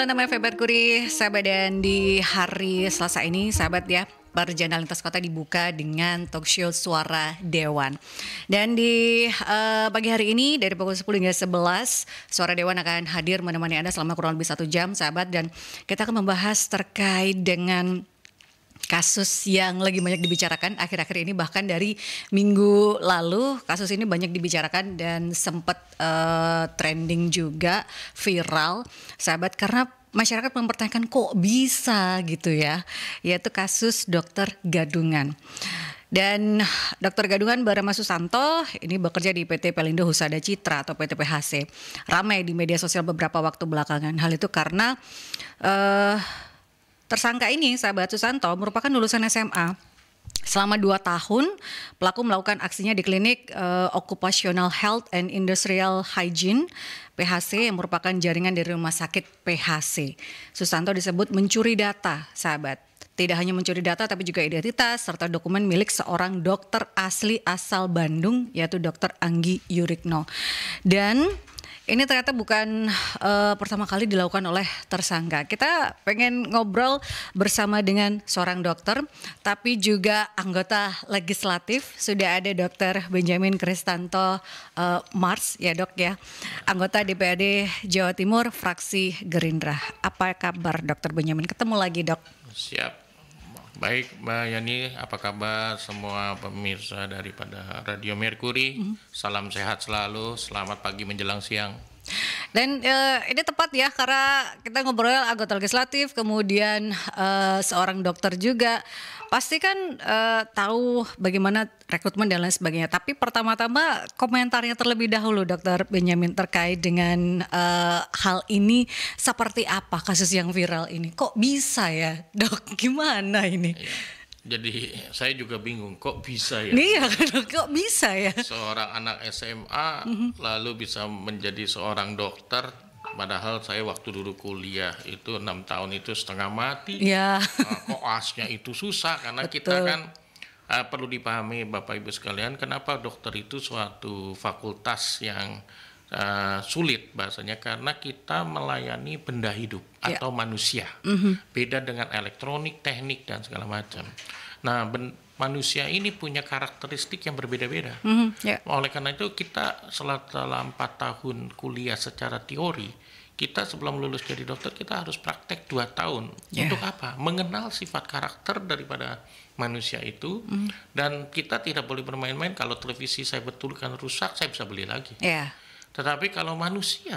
nama FM Kuri sahabat dan di hari Selasa ini sahabat ya Perjalanan lintas kota dibuka dengan talk show Suara Dewan Dan di uh, pagi hari ini dari pukul 10 hingga 11 Suara Dewan akan hadir menemani Anda selama kurang lebih satu jam sahabat Dan kita akan membahas terkait dengan kasus yang lagi banyak dibicarakan akhir-akhir ini bahkan dari minggu lalu kasus ini banyak dibicarakan dan sempat uh, eh, trending juga viral sahabat karena masyarakat mempertanyakan kok bisa gitu ya yaitu kasus dokter gadungan dan dokter Gadungan Barama Susanto ini bekerja di PT Pelindo Husada Citra atau PT PHC. Ramai di media sosial beberapa waktu belakangan. Hal itu karena uh, Tersangka ini, sahabat Susanto, merupakan lulusan SMA. Selama dua tahun, pelaku melakukan aksinya di klinik uh, Occupational Health and Industrial Hygiene PHC yang merupakan jaringan dari rumah sakit PHC. Susanto disebut mencuri data, sahabat. Tidak hanya mencuri data tapi juga identitas serta dokumen milik seorang dokter asli asal Bandung yaitu dokter Anggi Yurikno. Dan ini ternyata bukan uh, pertama kali dilakukan oleh tersangka. Kita pengen ngobrol bersama dengan seorang dokter, tapi juga anggota legislatif. Sudah ada dokter Benjamin Kristanto uh, Mars, ya dok ya, anggota DPRD Jawa Timur fraksi Gerindra. Apa kabar dokter Benjamin? Ketemu lagi dok. Siap. Baik, Mbak Yani, apa kabar semua pemirsa daripada Radio Merkuri? Mm -hmm. Salam sehat selalu, selamat pagi menjelang siang. Dan uh, ini tepat ya karena kita ngobrol anggota legislatif, kemudian uh, seorang dokter juga pasti kan uh, tahu bagaimana rekrutmen dan lain sebagainya. Tapi pertama-tama komentarnya terlebih dahulu, Dokter Benjamin terkait dengan uh, hal ini seperti apa kasus yang viral ini? Kok bisa ya, dok? Gimana ini? Iya. Jadi saya juga bingung kok bisa ya? Iya kan kok bisa ya? Seorang anak SMA mm -hmm. lalu bisa menjadi seorang dokter padahal saya waktu dulu kuliah itu enam tahun itu setengah mati ya. nah, koasnya itu susah karena Betul. kita kan uh, perlu dipahami bapak ibu sekalian kenapa dokter itu suatu fakultas yang uh, sulit bahasanya karena kita melayani benda hidup yeah. atau manusia. Mm-hmm. Beda dengan elektronik, teknik dan segala macam. Nah, ben- manusia ini punya karakteristik yang berbeda-beda. Mm-hmm. Yeah. Oleh karena itu kita setelah empat tahun kuliah secara teori kita sebelum lulus jadi dokter kita harus praktek dua tahun yeah. untuk apa? Mengenal sifat karakter daripada manusia itu mm. dan kita tidak boleh bermain-main kalau televisi saya betulkan rusak saya bisa beli lagi. Yeah. Tetapi kalau manusia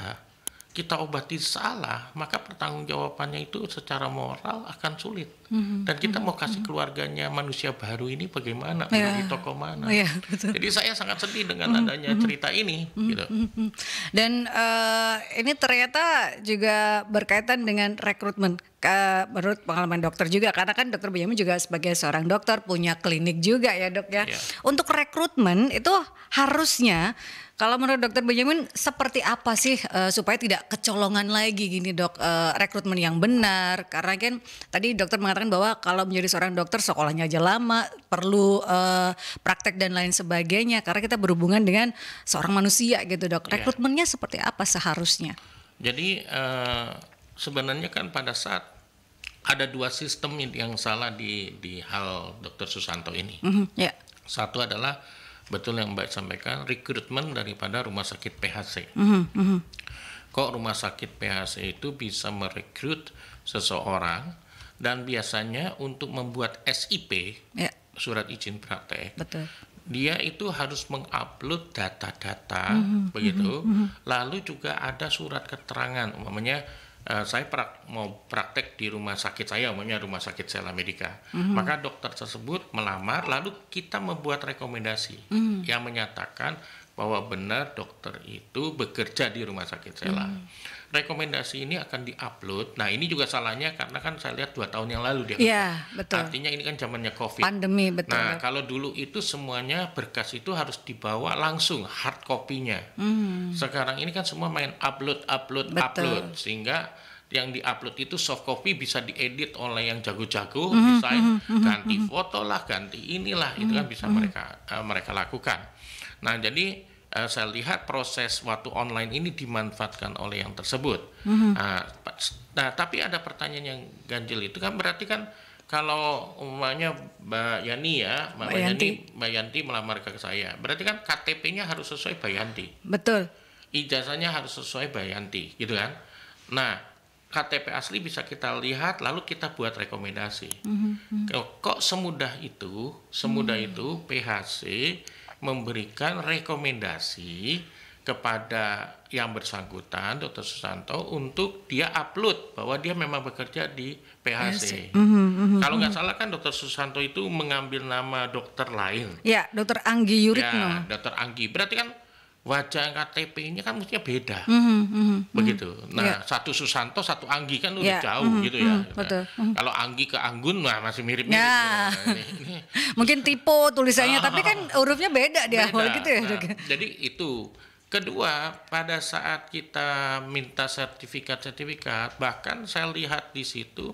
kita obati salah, maka pertanggungjawabannya itu secara moral akan sulit. Mm-hmm. Dan kita mm-hmm. mau kasih mm-hmm. keluarganya manusia baru ini bagaimana, yeah. di toko mana. Yeah, betul. Jadi saya sangat sedih dengan mm-hmm. adanya mm-hmm. cerita ini. Mm-hmm. Gitu. Mm-hmm. Dan uh, ini ternyata juga berkaitan dengan rekrutmen. Ke, menurut pengalaman dokter juga, karena kan dokter Benjamin juga sebagai seorang dokter punya klinik juga ya dok ya. Yeah. Untuk rekrutmen itu harusnya kalau menurut Dokter Benjamin seperti apa sih uh, supaya tidak kecolongan lagi gini dok uh, rekrutmen yang benar karena kan tadi dokter mengatakan bahwa kalau menjadi seorang dokter sekolahnya aja lama perlu uh, praktek dan lain sebagainya karena kita berhubungan dengan seorang manusia gitu dok iya. rekrutmennya ya. seperti apa seharusnya? Jadi uh, sebenarnya kan pada saat ada dua sistem yang salah di di hal Dokter Susanto ini. Mm -hmm, ya. Satu adalah betul yang Mbak sampaikan rekrutmen daripada rumah sakit PHC. Mm -hmm. Kok rumah sakit PHC itu bisa merekrut seseorang dan biasanya untuk membuat SIP yeah. surat izin praktek Betul. dia itu harus mengupload data-data mm -hmm. begitu mm -hmm. lalu juga ada surat keterangan umpamanya Eh, saya prak mau praktek di rumah sakit saya, umumnya rumah sakit Sela medika. Mm-hmm. Maka dokter tersebut melamar, lalu kita membuat rekomendasi mm-hmm. yang menyatakan bahwa benar dokter itu bekerja di rumah sakit Sela. Mm-hmm rekomendasi ini akan diupload. Nah ini juga salahnya karena kan saya lihat dua tahun yang lalu dia. Iya kan. betul. Artinya ini kan zamannya COVID. Pandemi betul. Nah betul. kalau dulu itu semuanya berkas itu harus dibawa langsung hard copy-nya. Hmm. Sekarang ini kan semua main upload, upload, betul. upload sehingga yang diupload itu soft copy bisa diedit oleh yang jago-jago mm -hmm, desain mm -hmm, ganti hmm. foto lah ganti inilah mm -hmm, itu kan bisa mm -hmm. mereka uh, mereka lakukan nah jadi uh, saya lihat proses waktu online ini dimanfaatkan oleh yang tersebut. Mm -hmm. uh, nah, tapi ada pertanyaan yang ganjil itu kan berarti kan kalau umpamanya Mbak Yani ya, Mbak, Mbak Yanti. Yani, Mbak Yanti melamar ke saya, berarti kan KTP-nya harus sesuai Mbak Yanti. Betul. Ijazahnya harus sesuai Mbak Yanti, gitu kan? Nah, KTP asli bisa kita lihat lalu kita buat rekomendasi. Mm -hmm. Kok semudah itu, semudah mm -hmm. itu PHC memberikan rekomendasi kepada yang bersangkutan Dr. Susanto untuk dia upload bahwa dia memang bekerja di PHC. Mm -hmm, mm -hmm, Kalau nggak mhm. salah kan Dr. Susanto itu mengambil nama dokter lain. Ya, Dr. Anggi Yuritno. Ya, Dr. Anggi. Berarti kan wajah KTP-nya kan mestinya beda, mm -hmm, mm -hmm, begitu. Nah, yeah. satu Susanto, satu Anggi kan udah yeah, jauh mm -hmm, gitu mhm, ya. Mm, betul. Mm -hmm. Kalau Anggi ke Anggun, mah masih mirip-mirip. Yeah. Nah, gitu ya. ini, ini. Mungkin typo tulisannya, tapi kan hurufnya beda di beda. awal gitu ya. Nah, jadi itu. Kedua, pada saat kita minta sertifikat-sertifikat, bahkan saya lihat di situ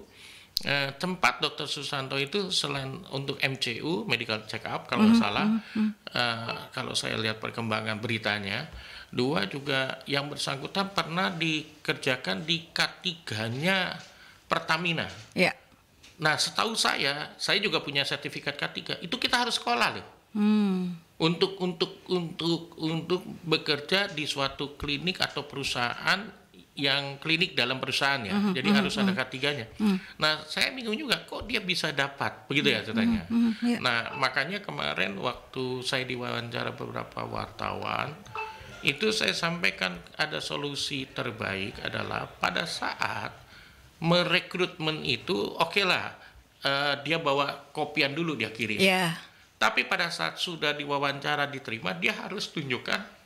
Eh, tempat Dokter Susanto itu selain untuk MCU medical check up kalau mm -hmm. salah mm -hmm. eh, kalau saya lihat perkembangan beritanya dua juga yang bersangkutan pernah dikerjakan di K3-nya Pertamina. Yeah. Nah, setahu saya, saya juga punya sertifikat K3. Itu kita harus sekolah loh. Hmm. Untuk untuk untuk untuk bekerja di suatu klinik atau perusahaan yang klinik dalam perusahaan ya. Mm-hmm. Jadi mm-hmm. harus ada ketiganya. Mm-hmm. Mm. Nah, saya bingung juga kok dia bisa dapat begitu ya mm-hmm, ceritanya. Mm-hmm. mm-hmm yeah. Nah, makanya kemarin waktu saya diwawancara beberapa wartawan itu saya sampaikan ada solusi terbaik adalah pada saat merekrutmen itu oke okay lah uh, dia bawa kopian dulu dia kirim. Yeah. Tapi pada saat sudah diwawancara diterima dia harus tunjukkan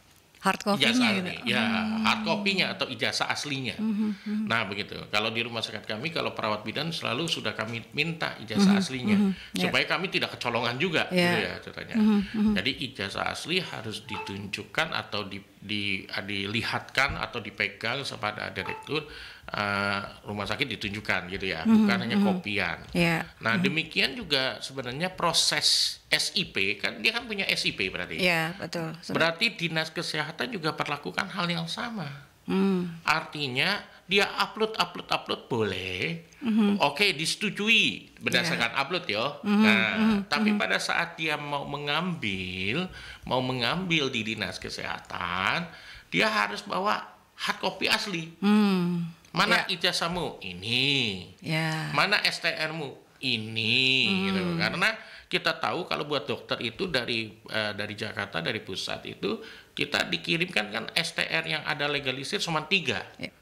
hard copy-nya gitu. Ya, hmm. hard copy-nya atau ijazah aslinya. Hmm hmm, hmm, hmm. Nah, begitu. Kalau di rumah sakit kami kalau perawat bidan selalu sudah kami minta ijazah hmm, aslinya hmm, hmm. supaya yeah. kami tidak kecolongan juga gitu yeah. gitu ya ceritanya. Hmm, hmm. Jadi ijazah asli harus ditunjukkan atau di, di dilihatkan atau dipegang kepada direktur Eh, rumah sakit ditunjukkan gitu ya, mm-hmm, bukan mm -hmm. hanya mm-hmm. kopian. Yeah. Nah mm -hmm. demikian juga sebenarnya proses SIP kan dia kan punya SIP berarti. Iya yeah, betul. Sebenarnya. berarti dinas kesehatan juga perlakukan hal yang sama. Mm. Artinya dia upload upload upload boleh, mm -hmm. oke disetujui berdasarkan yeah. upload yo. Mm -hmm. Nah mm -hmm. tapi mm -hmm. pada saat dia mau mengambil mau mengambil di dinas kesehatan dia harus bawa hard copy asli. Mm. Mana ya. ijazahmu? Ini. ya. Mana STR-mu? Ini gitu. hmm. gitu. Karena kita tahu kalau buat dokter itu dari uh, dari Jakarta dari pusat itu kita dikirimkan kan STR yang ada legalisir cuma tiga. ya.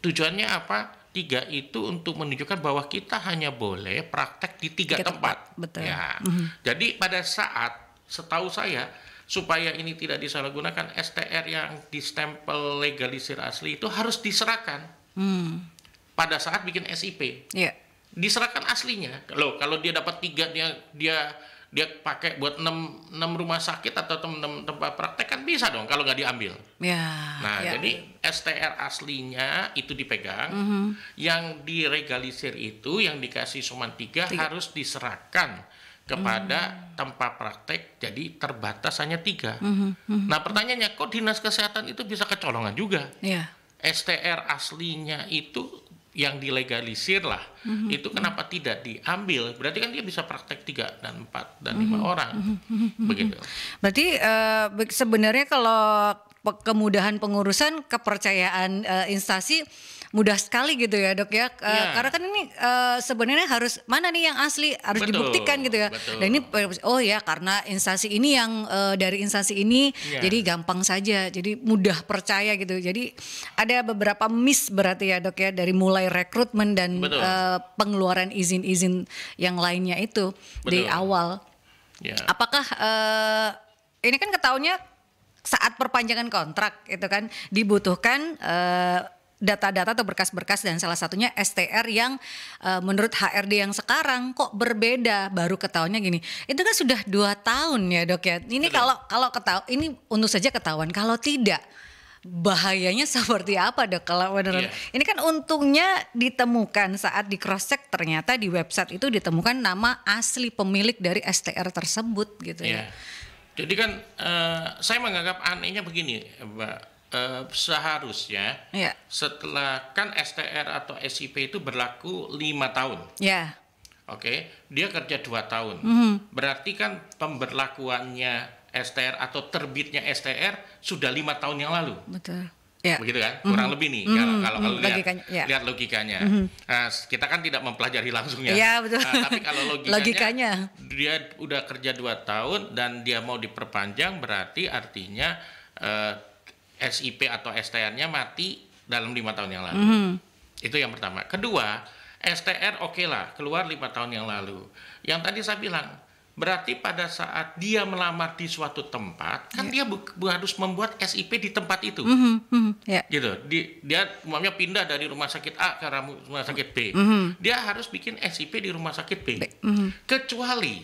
Tujuannya apa? tiga itu untuk menunjukkan bahwa kita hanya boleh praktek di tiga, tiga tempat. tempat. Betul. Ya. Mm -hmm. Jadi pada saat setahu saya supaya ini tidak disalahgunakan STR yang distempel legalisir asli itu harus diserahkan Hmm. Pada saat bikin SIP, yeah. diserahkan aslinya. Kalau kalau dia dapat tiga dia dia dia pakai buat enam 6 rumah sakit atau tempat praktek kan bisa dong kalau nggak diambil. Ya, nah, ya. jadi STR aslinya itu dipegang, mm -hmm. yang diregalisir itu yang dikasih cuma tiga harus diserahkan kepada mm. tempat praktek jadi terbatas hanya tiga. Mm -hmm. Nah pertanyaannya kok dinas kesehatan itu bisa kecolongan juga? Yeah. STR aslinya itu yang dilegalisir lah mm-hmm. itu kenapa tidak diambil berarti kan dia bisa praktek tiga dan empat dan lima mm-hmm. orang mhm. Mhm. Mhm. begitu berarti uh, sebenarnya kalau kemudahan pengurusan kepercayaan uh, instansi mudah sekali gitu ya dok ya. Uh, Karena kan ini uh, sebenarnya harus mana nih yang asli harus betul, dibuktikan gitu ya. Betul. Dan ini oh ya karena instansi ini yang uh, dari instansi ini ya. jadi gampang saja, jadi mudah percaya gitu. Jadi ada beberapa miss berarti ya dok ya dari mulai rekrutmen dan uh, pengeluaran izin-izin yang lainnya itu di awal. Ya. Apakah uh, ini kan ketahunya saat perpanjangan kontrak itu kan dibutuhkan data-data atau berkas-berkas dan salah satunya STR yang uh, menurut HRD yang sekarang kok berbeda baru ketahuannya gini itu kan sudah dua tahun ya dok ya ini kalau kalau ketahu ini untuk saja ketahuan kalau tidak bahayanya seperti apa dok kalau menurut yeah. ini kan untungnya ditemukan saat di cross check ternyata di website itu ditemukan nama asli pemilik dari STR tersebut gitu yeah. ya iya. jadi kan uh, saya menganggap anehnya begini mbak Uh, seharusnya ya. setelah kan STR atau SIP itu berlaku lima tahun. Ya. Oke, okay? dia kerja dua tahun. Mm -hmm. Berarti kan pemberlakuannya STR atau terbitnya STR sudah lima tahun yang lalu. Betul. Ya. Begitu kan? Mhm. Kurang mm -hmm. lebih nih mm -hmm. kalau kalau mhm. lihat logikanya, iya. lihat logikanya. Mm -hmm. nah, kita kan tidak mempelajari langsungnya. ya. Iya, betul. Nah, tapi kalau logikanya, logikanya dia udah kerja dua tahun dan dia mau diperpanjang berarti artinya uh, SIP atau STR-nya mati dalam lima tahun yang lalu. Mm -hmm. Itu yang pertama. Kedua, STR oke okay lah, keluar lima tahun yang lalu. Yang tadi saya bilang, berarti pada saat dia melamar di suatu tempat, kan ya. dia bu harus membuat SIP di tempat itu. Mm -hmm. Yeah. Gitu. Di, dia umumnya pindah dari rumah sakit A ke rumah sakit B. Mm -hmm. Dia harus bikin SIP di rumah sakit B. B. Mm -hmm. Kecuali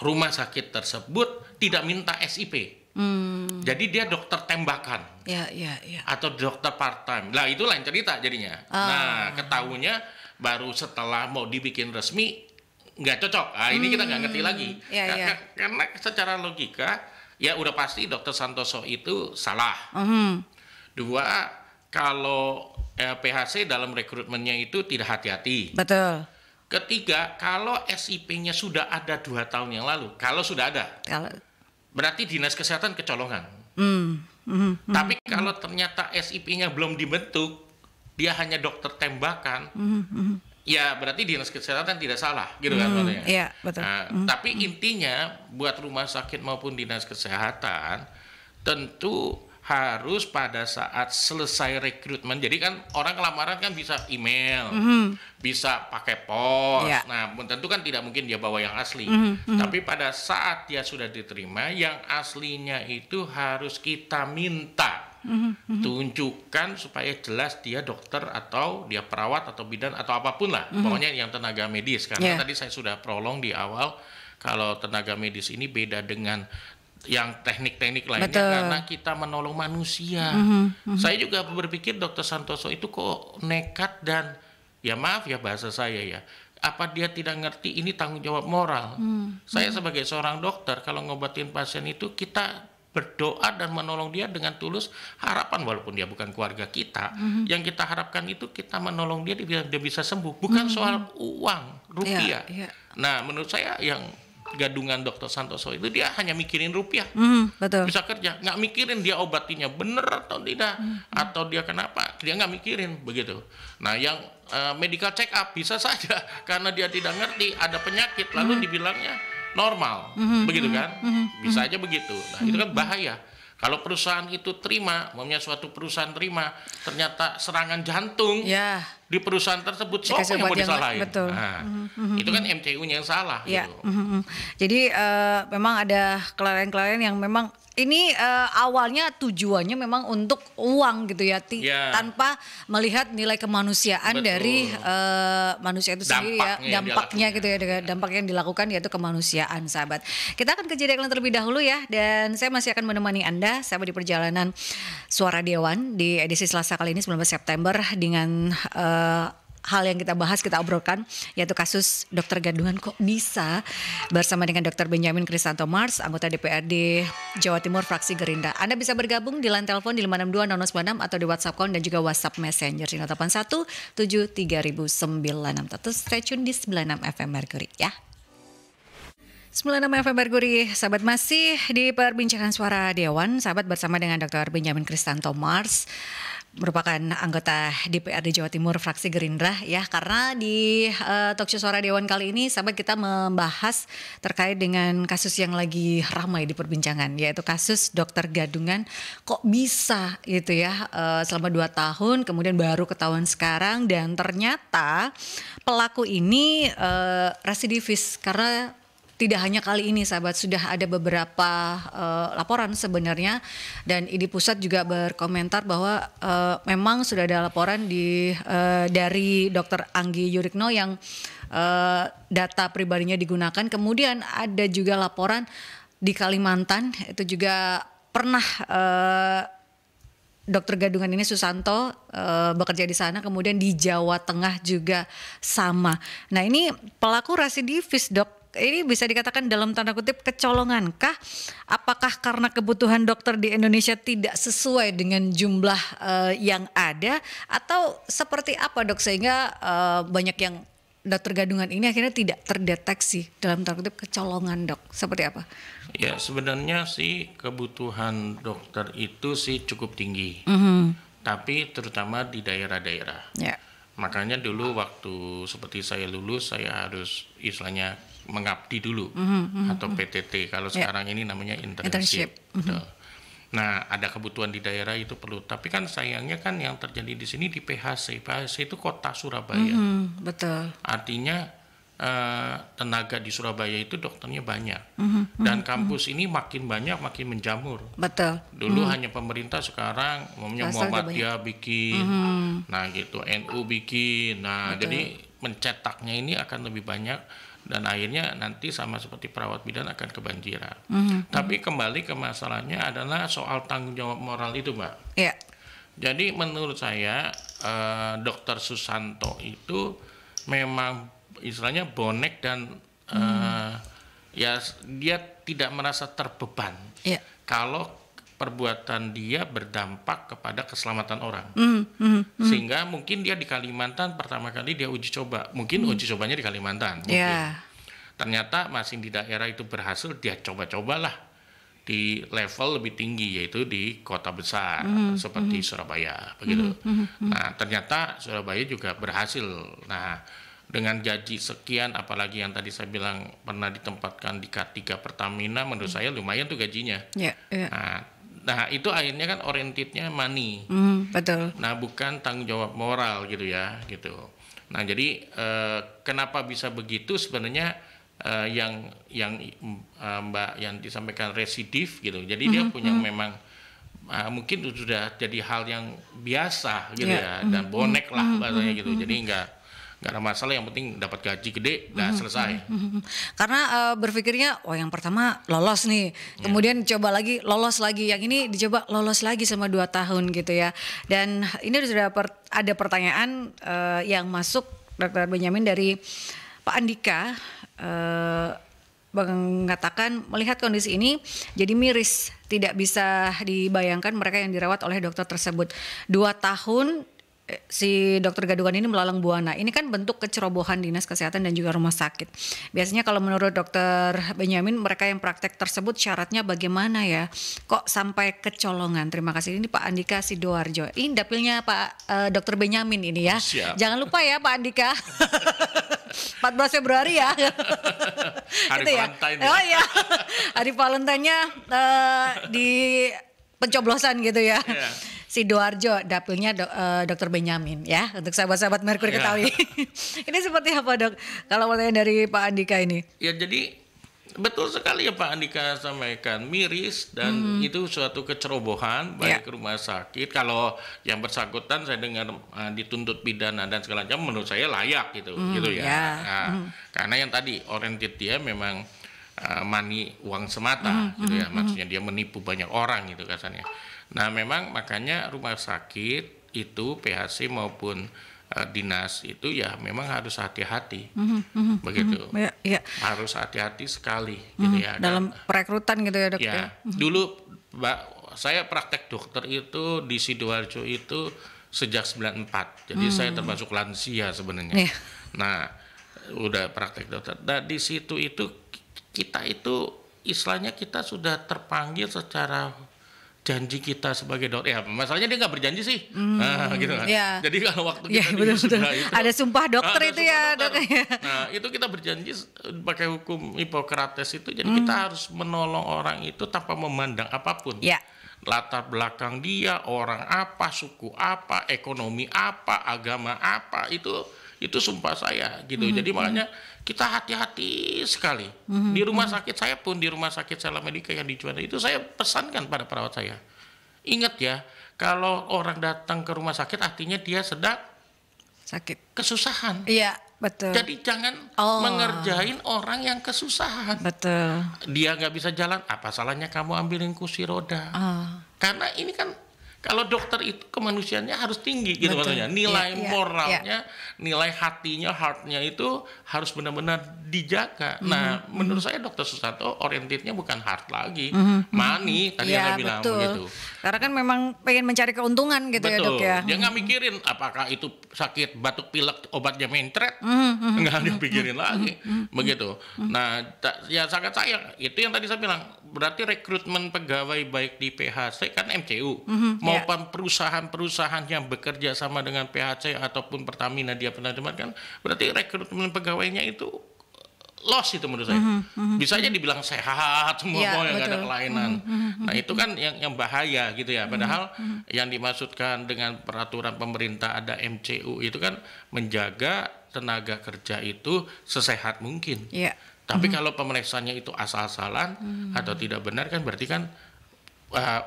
rumah sakit tersebut tidak minta SIP. Hmm. Jadi dia dokter tembakan. Ya, ya, ya. Atau dokter part time. Lah itu lain cerita jadinya. Ah. Nah, ketahunya baru setelah mau dibikin resmi nggak cocok. Ah, ini hmm. kita nggak ngerti hmm. lagi. Ya, karena, ya. karena secara logika ya udah pasti dokter Santoso itu salah. Hmm. Dua, kalau eh, PHC dalam rekrutmennya itu tidak hati-hati. Betul. Ketiga, kalau SIP-nya sudah ada dua tahun yang lalu, kalau sudah ada. Kalau berarti dinas kesehatan kecolongan. Mm. Mm -hmm. Tapi kalau ternyata SIP-nya belum dibentuk, dia hanya dokter tembakan, mm -hmm. ya berarti dinas kesehatan tidak salah, gitu mm -hmm. kan Iya, betul. Nah, -hmm. Tapi hmm. intinya buat rumah sakit maupun dinas kesehatan, tentu harus pada saat selesai rekrutmen. Jadi kan orang kelamaran kan bisa email, mm -hmm. bisa pakai pos. Yeah. Nah, tentu kan tidak mungkin dia bawa yang asli. Mm -hmm. Tapi pada saat dia sudah diterima, yang aslinya itu harus kita minta. Mm -hmm. Tunjukkan supaya jelas dia dokter atau dia perawat atau bidan atau apapun lah. Mm -hmm. Pokoknya yang tenaga medis karena yeah. tadi saya sudah prolong di awal kalau tenaga medis ini beda dengan yang teknik-teknik lainnya Betul. karena kita menolong manusia. Mm -hmm, mm -hmm. Saya juga berpikir Dokter Santoso itu kok nekat dan ya maaf ya bahasa saya ya. Apa dia tidak ngerti ini tanggung jawab moral? Mm, mm, saya sebagai seorang dokter kalau ngobatin pasien itu kita berdoa dan menolong dia dengan tulus harapan walaupun dia bukan keluarga kita mm-hmm. yang kita harapkan itu kita menolong dia dia, dia bisa sembuh bukan mm-hmm. soal uang rupiah yeah, yeah. nah menurut saya yang gadungan dokter Santoso itu dia hanya mikirin rupiah mm, betul. bisa kerja nggak mikirin dia obatinya bener atau tidak mm. atau dia kenapa dia nggak mikirin begitu nah yang uh, medical check up bisa saja karena dia tidak ngerti ada penyakit lalu mm. dibilangnya normal mm -hmm, begitu hmm, kan mm -hmm, bisa aja begitu nah mm -hmm. itu kan hmm. bahaya kalau perusahaan itu terima, maunya suatu perusahaan terima, ternyata serangan jantung ya. di perusahaan tersebut, siapa yang mau disalahin? Yang, betul. Nah, mm-hmm. Itu kan MCU-nya mhm. yang salah. Ya. Gitu. Mm-hmm. Jadi uh, memang ada kelalaian-kelalaian yang memang ini uh, awalnya tujuannya memang untuk uang gitu ya, yeah. tanpa melihat nilai kemanusiaan Betul. dari uh, manusia itu sendiri ya, dampaknya gitu ya, ya. ya, dampak yang dilakukan yaitu kemanusiaan, sahabat. Kita akan ke jeda terlebih dahulu ya, dan saya masih akan menemani anda, sahabat di perjalanan Suara Dewan di edisi Selasa kali ini 19 September dengan uh, hal yang kita bahas kita obrolkan yaitu kasus dokter Gandungan kok bisa bersama dengan dokter Benjamin Kristanto Mars anggota DPRD Jawa Timur fraksi Gerindra. Anda bisa bergabung di line telepon di 562 atau di WhatsApp call dan juga WhatsApp Messenger di 081 73096. Tetap stay tune di 96 FM Mercury ya. 96 FM Mercury, sahabat masih di perbincangan suara Dewan, sahabat bersama dengan Dr. Benjamin Kristanto Mars merupakan anggota DPRD Jawa Timur fraksi Gerindra ya karena di uh, eh, Talkshow Suara Dewan kali ini sahabat kita membahas terkait dengan kasus yang lagi ramai di perbincangan yaitu kasus dokter gadungan kok bisa gitu ya uh, selama dua tahun kemudian baru ketahuan sekarang dan ternyata pelaku ini uh, residivis karena tidak hanya kali ini sahabat sudah ada beberapa uh, laporan sebenarnya dan ini Pusat juga berkomentar bahwa uh, memang sudah ada laporan di uh, dari dokter Anggi Yurikno yang uh, data pribadinya digunakan. Kemudian ada juga laporan di Kalimantan itu juga pernah uh, Dokter Gadungan ini Susanto uh, bekerja di sana, kemudian di Jawa Tengah juga sama. Nah ini pelaku residivis dok ini bisa dikatakan dalam tanda kutip kecolongan kecolongankah? Apakah karena kebutuhan dokter di Indonesia tidak sesuai dengan jumlah uh, yang ada atau seperti apa dok sehingga uh, banyak yang dokter gadungan ini akhirnya tidak terdeteksi dalam tanda kutip kecolongan dok seperti apa? Ya sebenarnya sih kebutuhan dokter itu sih cukup tinggi, mm -hmm. tapi terutama di daerah-daerah. Ya. Makanya dulu waktu seperti saya lulus saya harus istilahnya mengabdi dulu mm -hmm, atau mhm. PTT kalau yeah. sekarang ini namanya internship. internship. Mm -hmm. Nah, ada kebutuhan di daerah itu perlu. Tapi kan sayangnya kan yang terjadi di sini di PHC. PHC itu kota Surabaya. Mm -hmm, betul. Artinya eh, tenaga di Surabaya itu dokternya banyak. Mm -hmm, Dan mhm. kampus mm -hmm. ini makin banyak makin menjamur. Betul. Dulu mm -hmm. hanya pemerintah, sekarang umumnya Muhammadiyah bikin. Mm -hmm. Nah, gitu. NU bikin. Nah, betul. jadi mencetaknya ini akan lebih banyak dan akhirnya nanti sama seperti perawat bidan akan kebanjiran. Mm-hmm. Tapi kembali ke masalahnya adalah soal tanggung jawab moral itu, Mbak. Yeah. Jadi menurut saya eh, Dokter Susanto itu memang istilahnya bonek dan mm-hmm. ya dia tidak merasa terbeban. Yeah. Kalau perbuatan dia berdampak kepada keselamatan orang. Mm, mm, mm. Sehingga mungkin dia di Kalimantan pertama kali dia uji coba, mungkin mm. uji cobanya di Kalimantan. Mungkin. Yeah. Ternyata masih di daerah itu berhasil, dia coba-cobalah di level lebih tinggi yaitu di kota besar mm, seperti mm, Surabaya begitu. Mm, mm, nah ternyata Surabaya juga berhasil. Nah dengan gaji sekian apalagi yang tadi saya bilang pernah ditempatkan di K3 Pertamina menurut mm. saya lumayan tuh gajinya. Yeah, yeah. Nah Nah itu akhirnya kan orientednya money. Mm, betul. Nah bukan tanggung jawab moral gitu ya gitu. Nah jadi eh, kenapa bisa begitu sebenarnya eh, yang yang eh, Mbak yang disampaikan residif gitu. Jadi mm -hmm. dia punya mm. memang eh, mungkin sudah jadi hal yang biasa gitu yeah. ya, ya hmm, dan bonek hmm, lah mm -hmm. gitu. Hmm, jadi enggak nggak ada masalah yang penting dapat gaji gede dan hmm, selesai hmm, karena uh, berpikirnya oh yang pertama lolos nih yeah. kemudian coba lagi lolos lagi yang ini dicoba lolos lagi sama dua tahun gitu ya dan ini sudah ada pertanyaan uh, yang masuk Dr. Benyamin dari Pak Andika uh, mengatakan melihat kondisi ini jadi miris tidak bisa dibayangkan mereka yang dirawat oleh dokter tersebut dua tahun si dokter gadungan ini melalang buana. Ini kan bentuk kecerobohan dinas kesehatan dan juga rumah sakit. Biasanya kalau menurut dokter Benyamin mereka yang praktek tersebut syaratnya bagaimana ya? Kok sampai kecolongan? Terima kasih ini Pak Andika Sidoarjo. Ini dapilnya Pak uh, dokter Benyamin ini ya. Siap. Jangan lupa ya Pak Andika. 14 Februari ya. Hari gitu Valentine. Ya? ya. Oh iya. Hari Valentine-nya uh, di pencoblosan gitu ya. Yeah. Sidoarjo, dapilnya eh, Dokter uh, Benyamin ya untuk sahabat-sahabat Merkuri ya. ketahui. ini seperti apa dok? Kalau pertanyaan dari Pak Andika ini. Ya jadi betul sekali ya Pak Andika sampaikan miris dan hmm. itu suatu kecerobohan iya. baik ya. rumah sakit kalau yang bersangkutan saya dengar uh, dituntut pidana dan segala macam menurut saya layak gitu hmm, gitu ya, ya. Nah, hmm. karena yang tadi orientir dia memang eh, mani uang semata hmm, gitu ya hmm, hmm, hmm. maksudnya dia menipu banyak orang gitu kasarnya Nah, memang makanya rumah sakit itu PHC maupun uh, dinas itu ya memang harus hati-hati mm-hmm, begitu mm-hmm, ya, ya. harus hati-hati sekali mm-hmm, gitu ya dalam dan, perekrutan gitu ya dok ya, Mm-hmm. dulu mbak saya praktek dokter itu di sidoarjo itu sejak 94 jadi mm-hmm. saya hmm. termasuk lansia sebenarnya yeah. nah udah praktek dokter nah di situ itu kita itu istilahnya kita sudah terpanggil secara janji kita sebagai dokter ya masalahnya dia nggak berjanji sih hmm, nah gitu kan ya. jadi kalau waktu ya, kita yeah, betul, betul. Nah, itu ada sumpah dokter ada itu sumpah ya dokter. Dokter. Ya. nah itu kita berjanji pakai hukum hipokrates itu jadi hmm. kita harus menolong orang itu tanpa memandang apapun ya. latar belakang dia orang apa suku apa ekonomi apa agama apa itu itu sumpah saya gitu. Mm-hmm. Jadi mm-hmm. makanya kita hati-hati sekali. Mm-hmm. Di rumah mm-hmm. sakit saya pun di rumah sakit salah medika yang di Juanda itu saya pesankan pada perawat saya. Ingat ya, kalau orang datang ke rumah sakit artinya dia sedang sakit. Kesusahan. Iya. Betul. Jadi jangan oh. mengerjain orang yang kesusahan. Betul. Dia nggak bisa jalan, apa salahnya kamu ambilin kursi roda? Oh. Karena ini kan kalau dokter itu kemanusiaannya harus tinggi gitu Betul. maksudnya. Nilai yeah, iya, moralnya, yeah. nilai hatinya, heartnya itu harus benar-benar dijaga. Mm -hmm. Nah, menurut saya dokter Susanto orientednya bukan heart lagi, mm -hmm. money tadi yeah, saya bilang begitu. Karena kan memang pengen mencari keuntungan gitu betul. ya dok ya. Dia nggak mhm. mikirin apakah itu sakit batuk pilek obatnya mentret, mhm, mhm. nggak mm -hmm. dipikirin mm -hmm. lagi, mm -hmm. begitu. Mm -hmm. Nah, ya sangat sayang. Itu yang tadi saya bilang. Berarti rekrutmen pegawai baik di PHC kan MCU, mm -hmm. Iya, maupun perusahaan-perusahaan yang bekerja sama dengan PHC ataupun Pertamina dia pernah dengar kan berarti rekrutmen pegawainya itu loss itu menurut saya. Mm -hmm. Bisa aja dibilang sehat semua yeah, yang ada kelainan. Mm -hmm. Nah, itu mhm. kan yang yang bahaya gitu ya. Mhm, Padahal mm -hmm. yang dimaksudkan dengan peraturan pemerintah ada MCU itu kan menjaga tenaga kerja itu sesehat mungkin. Yeah. Tapi mm -hmm. kalau pemeriksaannya itu asal-asalan mm -hmm. atau tidak benar kan berarti kan uh,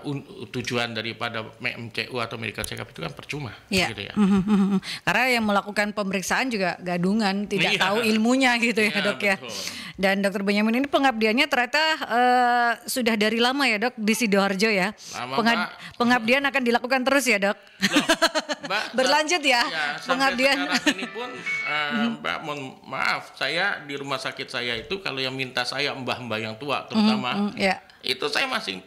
tujuan daripada MCU atau medical check up itu kan percuma ya. gitu ya. Mhm, mhm, mhm. Karena yang melakukan pemeriksaan juga gadungan, tidak ya. tahu ilmunya gitu ya, iya, ya, Dok betul. ya. Dan Dokter Benyamin ini pengabdiannya ternyata uh, sudah dari lama ya, Dok, di Sidoarjo ya. Lama, Pengab Pengabdian akan dilakukan terus ya, Dok. Loh, Mbak, Berlanjut ya, ya pengabdian. ini pun uh, Mbak mohon maaf, saya di rumah sakit saya itu kalau yang minta saya mbah-mbah yang tua terutama mm -hmm, ya. itu saya masih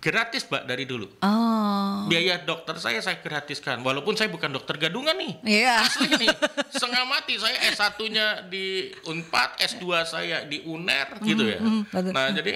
gratis mbak dari dulu. Oh. Biaya dokter saya saya gratiskan, walaupun saya bukan dokter gadungan nih. Iya. Yeah. Asli nih, setengah mati saya S satunya di Unpad, S 2 saya di Uner mm, gitu hmm, ya. Mm, -hmm. nah jadi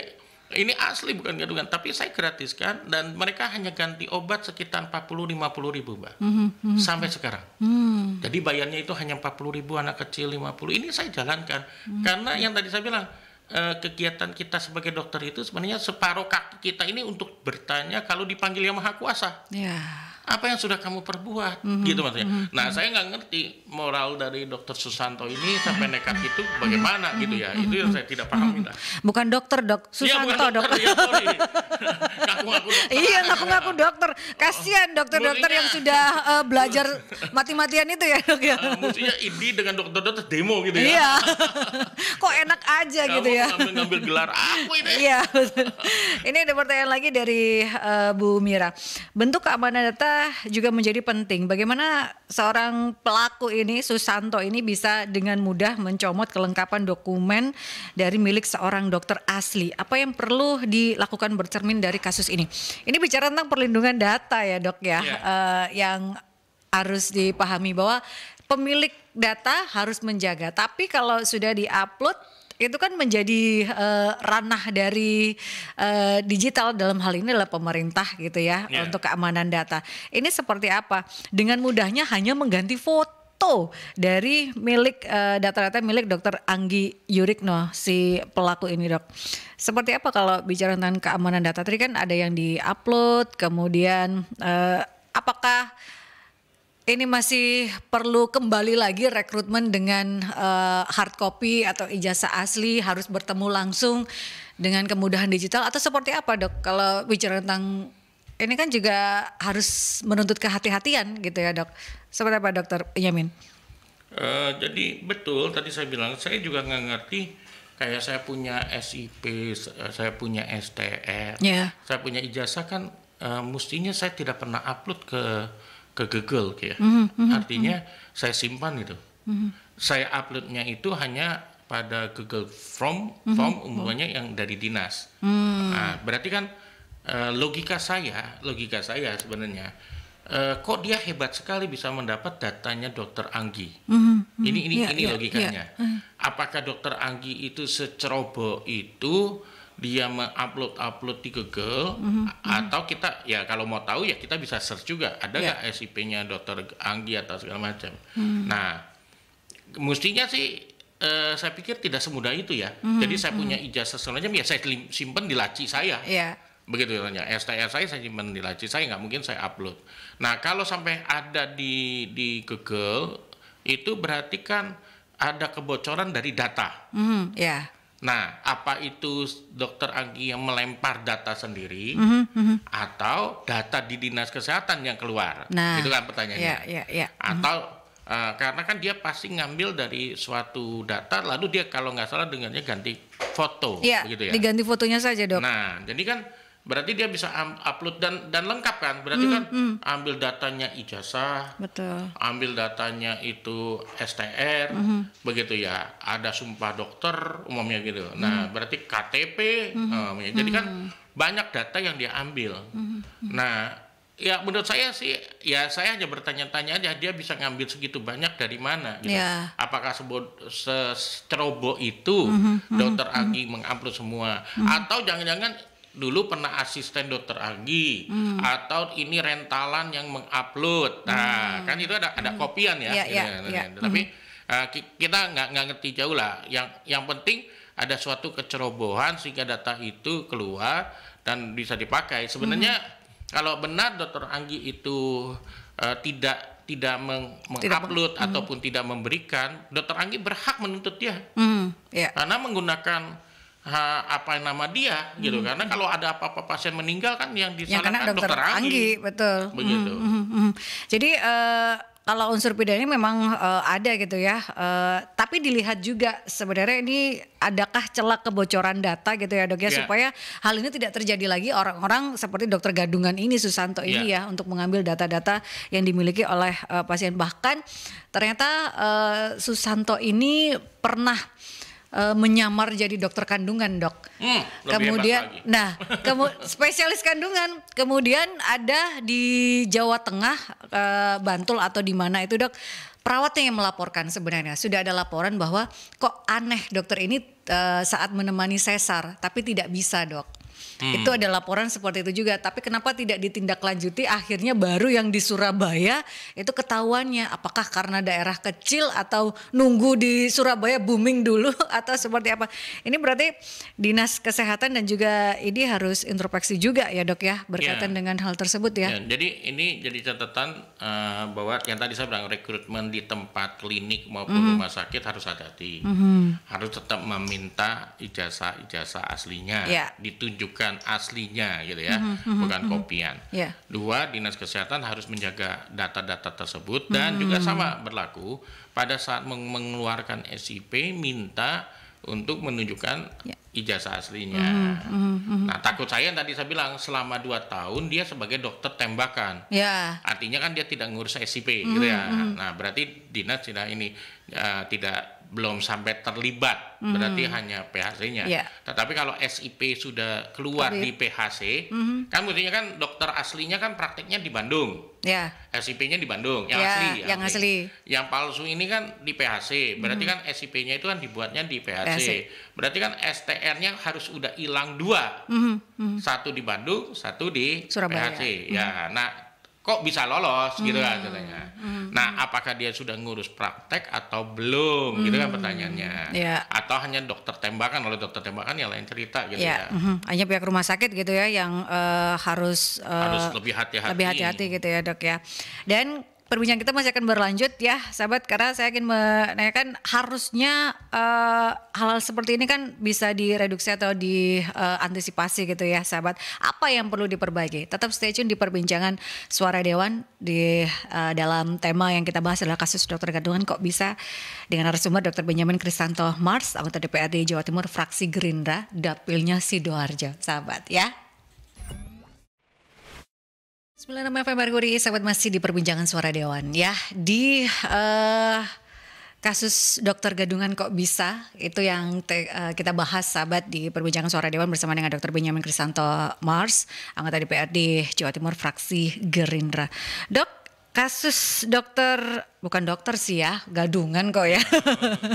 ini asli bukan gadungan, tapi saya gratiskan dan mereka hanya ganti obat sekitar 40-50 ribu mbak mm -hmm. sampai sekarang. Mm. Jadi bayarnya itu hanya 40 ribu anak kecil 50. Ini saya jalankan mm. karena yang tadi saya bilang eh, kegiatan kita sebagai dokter itu sebenarnya separuh kaki kita ini untuk bertanya kalau dipanggil yang maha kuasa. Ya apa yang sudah kamu perbuat mm-hmm. gitu maksudnya. Mm-hmm. Nah mhm. saya nggak ngerti moral dari dokter Susanto ini sampai nekat itu bagaimana mhm, gitu ya. Mhm, itu yang saya tidak paham. Mm-hmm. Bukan dokter dok iya, Susanto ya, dokter, dok. Iya, iya ngaku-ngaku dokter. Kasihan dokter-dokter yang sudah uh, belajar mati-matian itu ya dok ya. Uh, ah, ini dengan dokter-dokter demo gitu ya. Iya. Kok enak aja Kamu gitu ya. Ngambil, ngambil gelar aku ini. Iya Ini ada pertanyaan lagi dari uh, Bu Mira. Bentuk keamanan data juga menjadi penting. Bagaimana seorang pelaku ini, Susanto ini bisa dengan mudah mencomot kelengkapan dokumen dari milik seorang dokter asli. Apa yang perlu dilakukan bercermin dari kasus ini? Ini bicara tentang perlindungan data ya dok ya, yeah. Iya. uh, yang harus dipahami bahwa pemilik data harus menjaga. Tapi kalau sudah diupload itu kan menjadi uh, ranah dari uh, digital dalam hal ini adalah pemerintah gitu ya yeah. untuk keamanan data. Ini seperti apa? Dengan mudahnya hanya mengganti foto dari milik data eh, data-data milik dokter Anggi Yurikno si pelaku ini dok. Seperti apa kalau bicara tentang keamanan data? Tadi kan ada yang di upload kemudian uh, apakah ini masih perlu kembali lagi rekrutmen dengan uh, hard copy atau ijazah asli harus bertemu langsung dengan kemudahan digital atau seperti apa dok kalau bicara tentang ini kan juga harus menuntut kehati-hatian gitu ya dok seperti apa dokter Yamin? Uh, jadi betul tadi saya bilang saya juga nggak ngerti kayak saya punya SIP eh, saya punya STR yeah. saya punya ijazah kan uh, mestinya saya tidak pernah upload ke ke gitu ya. Mm -hmm. Artinya mm -hmm. saya simpan itu. Mm -hmm. Saya uploadnya itu hanya pada Google Form, mm -hmm. form mhm. umumnya yang dari dinas. Mm. Nah, berarti kan eh, logika saya, logika saya sebenarnya Uh, kok dia hebat sekali bisa mendapat datanya dokter Anggi. Mm -hmm, ini ini yeah, ini yeah, logikanya. Yeah. Mhm. Apakah dokter Anggi itu seceroboh itu dia mengupload upload di Google mm-hmm. atau kita ya kalau mau tahu ya kita bisa search juga ada ya. nggak yeah. SIP-nya Dokter Anggi atau segala macam. Mm. Nah, mestinya sih uh, saya pikir tidak semudah itu ya. Mm-hmm. Jadi saya mhm. punya mm-hmm. ijazah selanjutnya ya saya simpen di laci saya. Yeah. Begitu tanya STR saya saya simpan di laci saya nggak mungkin saya upload. Nah kalau sampai ada di di Google itu berarti kan ada kebocoran dari data. Mm-hmm. Yeah Nah, apa itu dokter Anggi yang melempar data sendiri mm-hmm, atau data di dinas kesehatan yang keluar? Nah, itu kan pertanyaannya. Yeah, yeah, yeah. Atau mm-hmm. uh, karena kan dia pasti ngambil dari suatu data, lalu dia kalau nggak salah dengannya ganti foto, yeah, begitu ya? Diganti fotonya saja dok. Nah, jadi kan berarti dia bisa upload dan dan lengkap kan berarti hmm, kan hmm. ambil datanya ijazah betul ambil datanya itu STR hmm, hmm. begitu ya ada sumpah dokter umumnya gitu nah hmm. berarti KTP hmm. um, jadi kan hmm. kan banyak data yang dia ambil hmm. nah ya menurut saya sih ya saya hanya bertanya-tanya aja dia bisa ngambil segitu banyak dari mana gitu. ya. apakah seceroboh itu mm -hmm, dokter mm -hmm. Agi mengupload semua mm -hmm. atau jangan-jangan dulu pernah asisten dokter Anggi hmm. atau ini rentalan yang mengupload. Nah, hmm. kan itu ada ada hmm. kopian ya. Yeah, yeah, yeah. Tapi hmm. uh, kita nggak nggak ngerti jauh lah. Yang yang penting ada suatu kecerobohan sehingga data itu keluar dan bisa dipakai. Sebenarnya hmm. kalau benar dokter Anggi itu uh, tidak tidak mengupload meng hmm. ataupun tidak memberikan, dokter Anggi berhak menuntut dia. Hmm. Yeah. Karena menggunakan ha, eh, apa nama dia gitu. hmm. gitu karena kalau ada apa-apa pasien meninggal kan yang ya, disalahkan ya, dokter, dokter Anggi, Anggi betul hmm, hmm, hmm, hmm. jadi uh, kalau unsur pidananya memang uh, ada gitu ya. Uh, tapi dilihat juga sebenarnya ini adakah celah kebocoran data gitu ya dok ya yeah. supaya hal ini tidak terjadi lagi orang-orang seperti dokter gadungan ini Susanto yeah. ini ya. ya untuk mengambil data-data yang dimiliki oleh uh, pasien bahkan ternyata uh, Susanto ini pernah uh, menyamar jadi dokter kandungan dok. Hmm, kemudian, nah, kemu spesialis kandungan. Kemudian ada di Jawa Tengah, uh, Bantul atau di mana itu dok, perawatnya yang melaporkan sebenarnya sudah ada laporan bahwa kok aneh dokter ini uh, saat menemani sesar tapi tidak bisa dok. Hmm. Itu ada laporan seperti itu juga, tapi kenapa tidak ditindaklanjuti? Akhirnya baru yang di Surabaya itu ketahuannya apakah karena daerah kecil atau nunggu di Surabaya booming dulu atau seperti apa? Ini berarti Dinas Kesehatan dan juga ini harus introspeksi juga ya, Dok ya, berkaitan ya. dengan hal tersebut ya. ya. Jadi ini jadi catatan uh, bahwa yang tadi saya bilang rekrutmen di tempat klinik maupun hmm. rumah sakit harus hati-hati. Hmm. Harus tetap meminta ijazah-ijazah aslinya ya. ditunjuk menunjukkan aslinya gitu ya, mm -hmm, bukan mm -hmm. kopian. Yeah. Dua, dinas kesehatan harus menjaga data-data tersebut dan mm -hmm. juga sama berlaku pada saat meng mengeluarkan SIP minta untuk menunjukkan yeah. ijazah aslinya. Mm -hmm, mm -hmm. Nah, takut saya tadi saya bilang selama dua tahun dia sebagai dokter tembakan. Yeah. Artinya kan dia tidak ngurus SIP mm -hmm, gitu ya. Mm-hmm, nah, berarti dinas tidak ini uh, tidak belum sampai terlibat, mm-hmm. berarti hanya PHC-nya. Yeah. Tetapi kalau SIP sudah keluar Tapi, di PHC, mm-hmm. kan mestinya kan dokter aslinya kan prakteknya di Bandung. Yeah. SIP-nya di Bandung, yang yeah, asli. Yang, okay. asli. Yang palsu ini kan di PHC, berarti mm-hmm. kan SIP-nya itu kan dibuatnya di PHC. PHC. Berarti kan STR-nya harus udah hilang dua. Mm-hmm. Satu di Bandung, satu di Surabaya. PHC. Mm-hmm. Ya, hmm. nah kok bisa lolos hmm. gitu kan hmm. katanya. Hmm. Nah, apakah dia sudah ngurus praktek atau belum hmm. gitu kan hmm. pertanyaannya. Ya. Atau hanya dokter tembakan Kalau dokter tembakan yang lain cerita gitu ya. ya. Hmm. Hanya pihak rumah sakit gitu ya yang uh, harus uh, harus lebih hati-hati. Lebih hati-hati gitu ya, Dok ya. Dan perbincangan kita masih akan berlanjut ya sahabat karena saya ingin menanyakan harusnya hal eh, hal-hal seperti ini kan bisa direduksi atau diantisipasi uh, gitu ya sahabat apa yang perlu diperbaiki tetap stay tune di perbincangan suara dewan di uh, dalam tema yang kita bahas adalah kasus dokter gadungan kok bisa dengan narasumber dokter Benjamin Kristanto Mars anggota DPRD Jawa Timur fraksi Gerindra dapilnya Sidoarjo sahabat ya 96 FM Merkuri, sahabat masih di perbincangan suara Dewan ya. Di uh, kasus dokter gadungan kok bisa, itu yang te, uh, kita bahas sahabat di perbincangan suara Dewan bersama dengan dokter Benyamin Krisanto Mars, anggota DPRD Jawa Timur fraksi Gerindra. Dok, kasus dokter, bukan dokter sih ya, gadungan kok ya.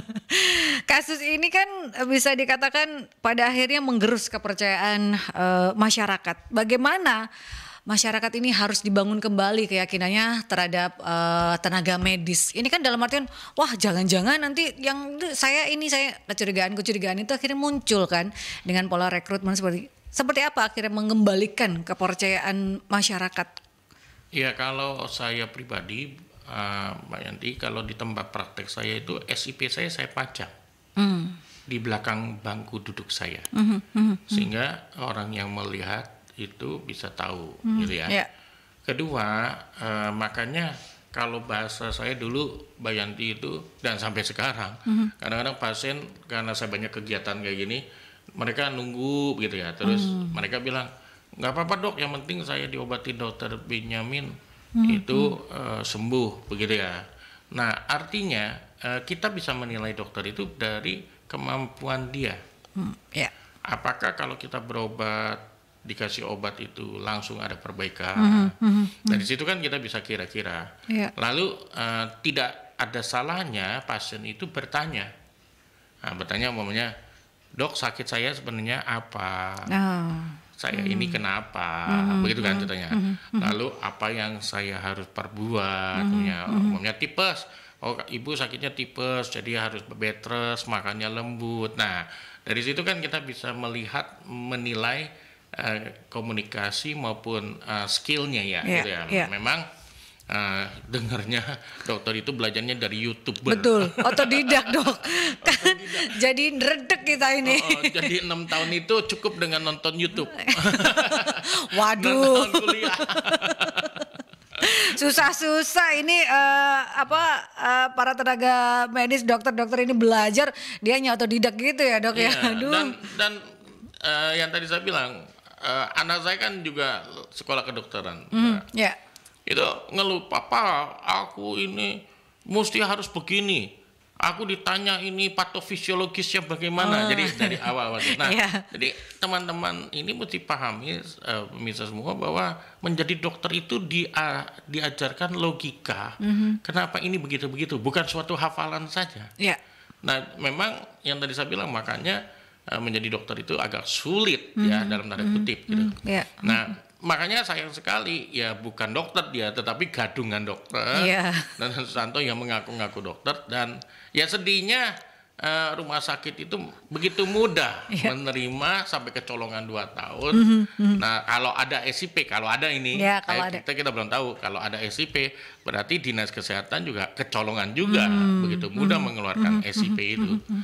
kasus ini kan bisa dikatakan pada akhirnya menggerus kepercayaan uh, masyarakat. Bagaimana masyarakat ini harus dibangun kembali keyakinannya terhadap uh, tenaga medis. Ini kan dalam artian wah jangan-jangan nanti yang saya ini saya kecurigaan-kecurigaan itu akhirnya muncul kan dengan pola rekrutmen seperti seperti apa akhirnya mengembalikan kepercayaan masyarakat? Iya kalau saya pribadi uh, Mbak Yanti kalau di tempat praktek saya itu SIP saya saya pajang Hmm di belakang bangku duduk saya mm -hmm, mm sehingga orang yang melihat itu bisa tahu hmm, gitu ya. Yeah. Kedua, eh, makanya kalau bahasa saya dulu Bayanti itu dan sampai sekarang hmm. kadang-kadang pasien karena saya banyak kegiatan kayak gini mereka nunggu gitu ya. Terus hmm. mereka bilang nggak apa-apa dok, yang penting saya diobati dokter Benyamin hmm itu hmm. eh, sembuh begitu ya. Nah artinya eh, kita bisa menilai dokter itu dari kemampuan dia. Hmm. yeah. Apakah kalau kita berobat dikasih obat itu langsung ada perbaikan. Mm -hmm. Mm -hmm. Mm-hmm. Nah, dari situ kan kita bisa kira-kira. Yeah. Lalu uh, tidak ada salahnya pasien itu bertanya. Nah, bertanya umumnya, "Dok, sakit saya sebenarnya apa?" Oh. Saya hmm. ini kenapa? Hmm. Begitu kan mm-hmm, ceritanya. Hmm. Hmm. Lalu apa yang saya harus perbuat? Hmm. umumnya mm-hmm. tipes. Oh, ibu sakitnya tipes, jadi harus bed makannya lembut. Nah, dari situ kan kita bisa melihat, menilai Eh, komunikasi maupun uh, skillnya ya, yeah, gitu ya. Yeah. memang uh, dengarnya dokter itu belajarnya dari YouTube betul otodidak dok kan jadi redek kita ini oh, oh, jadi enam tahun itu cukup dengan nonton YouTube waduh susah-susah ini uh, apa uh, para tenaga medis dokter-dokter ini belajar dia didak gitu ya dok yeah, ya iya. aduh dan dan uh, yang tadi saya bilang uh, anak saya kan juga sekolah kedokteran. Mm, nah, Yeah. Itu ngeluh papa, aku ini mesti harus begini. Aku ditanya ini patofisiologisnya bagaimana. Oh. Jadi dari awal Nah, yeah. jadi teman-teman ini mesti pahami uh, pemirsa semua bahwa menjadi dokter itu dia, diajarkan logika. Mm -hmm. Kenapa ini begitu-begitu? Bukan suatu hafalan saja. Yeah. Nah, memang yang tadi saya bilang makanya Eh, menjadi dokter itu agak sulit hmm. ya dalam tanda hmm. kutip hmm. gitu. Hmm. Yeah. Nah makanya sayang sekali ya bukan dokter dia tetapi gadungan dokter yeah. dan Susanto yang mengaku-ngaku dokter dan ya sedihnya uh, rumah sakit itu begitu mudah yeah. menerima sampai kecolongan 2 tahun. Mm -hmm, Nah, kalau ada SIP, kalau ada ini, yeah, kalau eh, ada. kita kita belum tahu. Kalau ada SIP, berarti dinas kesehatan juga kecolongan juga, mm -hmm, begitu mudah mm -hmm, mengeluarkan mm -hmm, SIP mhm, itu. Mm -hmm.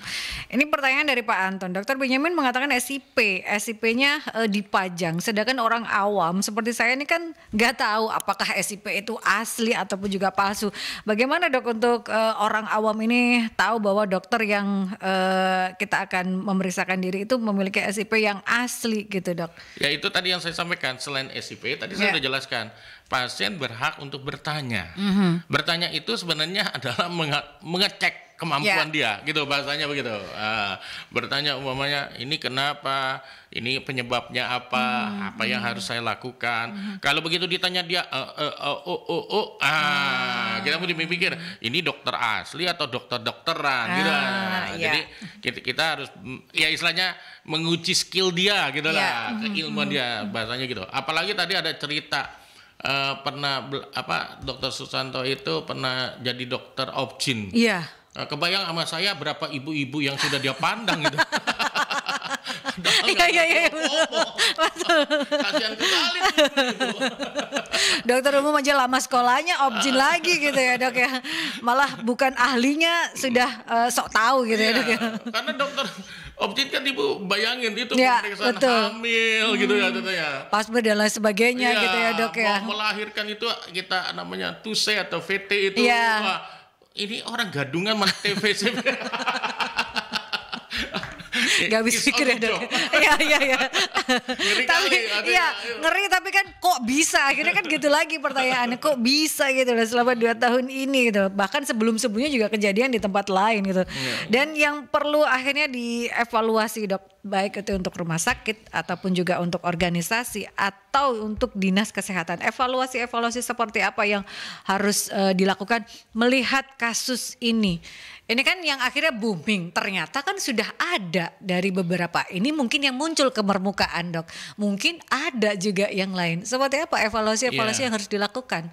Ini pertanyaan dari Pak Anton. Dokter Benyamin mengatakan SIP, SIP-nya e, eh, dipajang. Sedangkan orang awam seperti saya ini kan nggak tahu apakah SIP itu asli ataupun juga palsu. Bagaimana dok untuk e, orang awam ini tahu bahwa dokter yang e, kita akan akan memeriksakan diri itu memiliki SIP yang asli gitu dok. Ya itu tadi yang saya sampaikan selain SIP tadi saya ya. sudah jelaskan pasien berhak untuk bertanya. Mm -hmm. Bertanya itu sebenarnya adalah menge mengecek kemampuan yeah. dia gitu bahasanya begitu uh, bertanya umpamanya ini kenapa ini penyebabnya apa hmm. apa yang hmm. harus saya lakukan hmm. kalau begitu ditanya dia eh, eh, eh, oh oh oh ah hmm. kita mesti mikir ini dokter asli atau dokter dokteran gitu. ah, gitu yeah. Iya. jadi kita, kita harus ya istilahnya menguji skill dia gitu yeah. lah ya. keilmuan hmm, hmm, dia bahasanya gitu apalagi tadi ada cerita uh, pernah apa dokter Susanto itu pernah jadi dokter opjin. Iya. Nah, kebayang sama saya berapa ibu-ibu yang sudah dia pandang gitu. Iya, iya iya iya. Dokter umum aja lama sekolahnya objin ah. lagi gitu ya dok ya. Malah bukan ahlinya sudah uh, sok tahu gitu ya, ya dok iya, ya. Karena dokter Objin kan ibu bayangin itu ya, pemeriksaan hamil hmm. gitu ya hmm. tentunya. Paspor dan lain sebagainya ya, gitu ya dok ya. Mau Melahirkan itu kita namanya tuse atau VT itu. Ya ini orang gadungan mana sih? Gak bisa pikir ya dok. Iya iya iya. Tapi iya ngeri tapi kan kok bisa akhirnya kan gitu lagi pertanyaannya kok bisa gitu loh selama dua tahun ini gitu bahkan sebelum sebelumnya juga kejadian di tempat lain gitu iya. dan yang perlu akhirnya dievaluasi dok baik itu untuk rumah sakit ataupun juga untuk organisasi atau atau untuk dinas kesehatan. Evaluasi-evaluasi seperti apa yang harus uh, dilakukan melihat kasus ini? Ini kan yang akhirnya booming, ternyata kan sudah ada dari beberapa. Ini mungkin yang muncul ke permukaan, Dok. Mungkin ada juga yang lain. Seperti apa evaluasi-evaluasi yeah. yang harus dilakukan?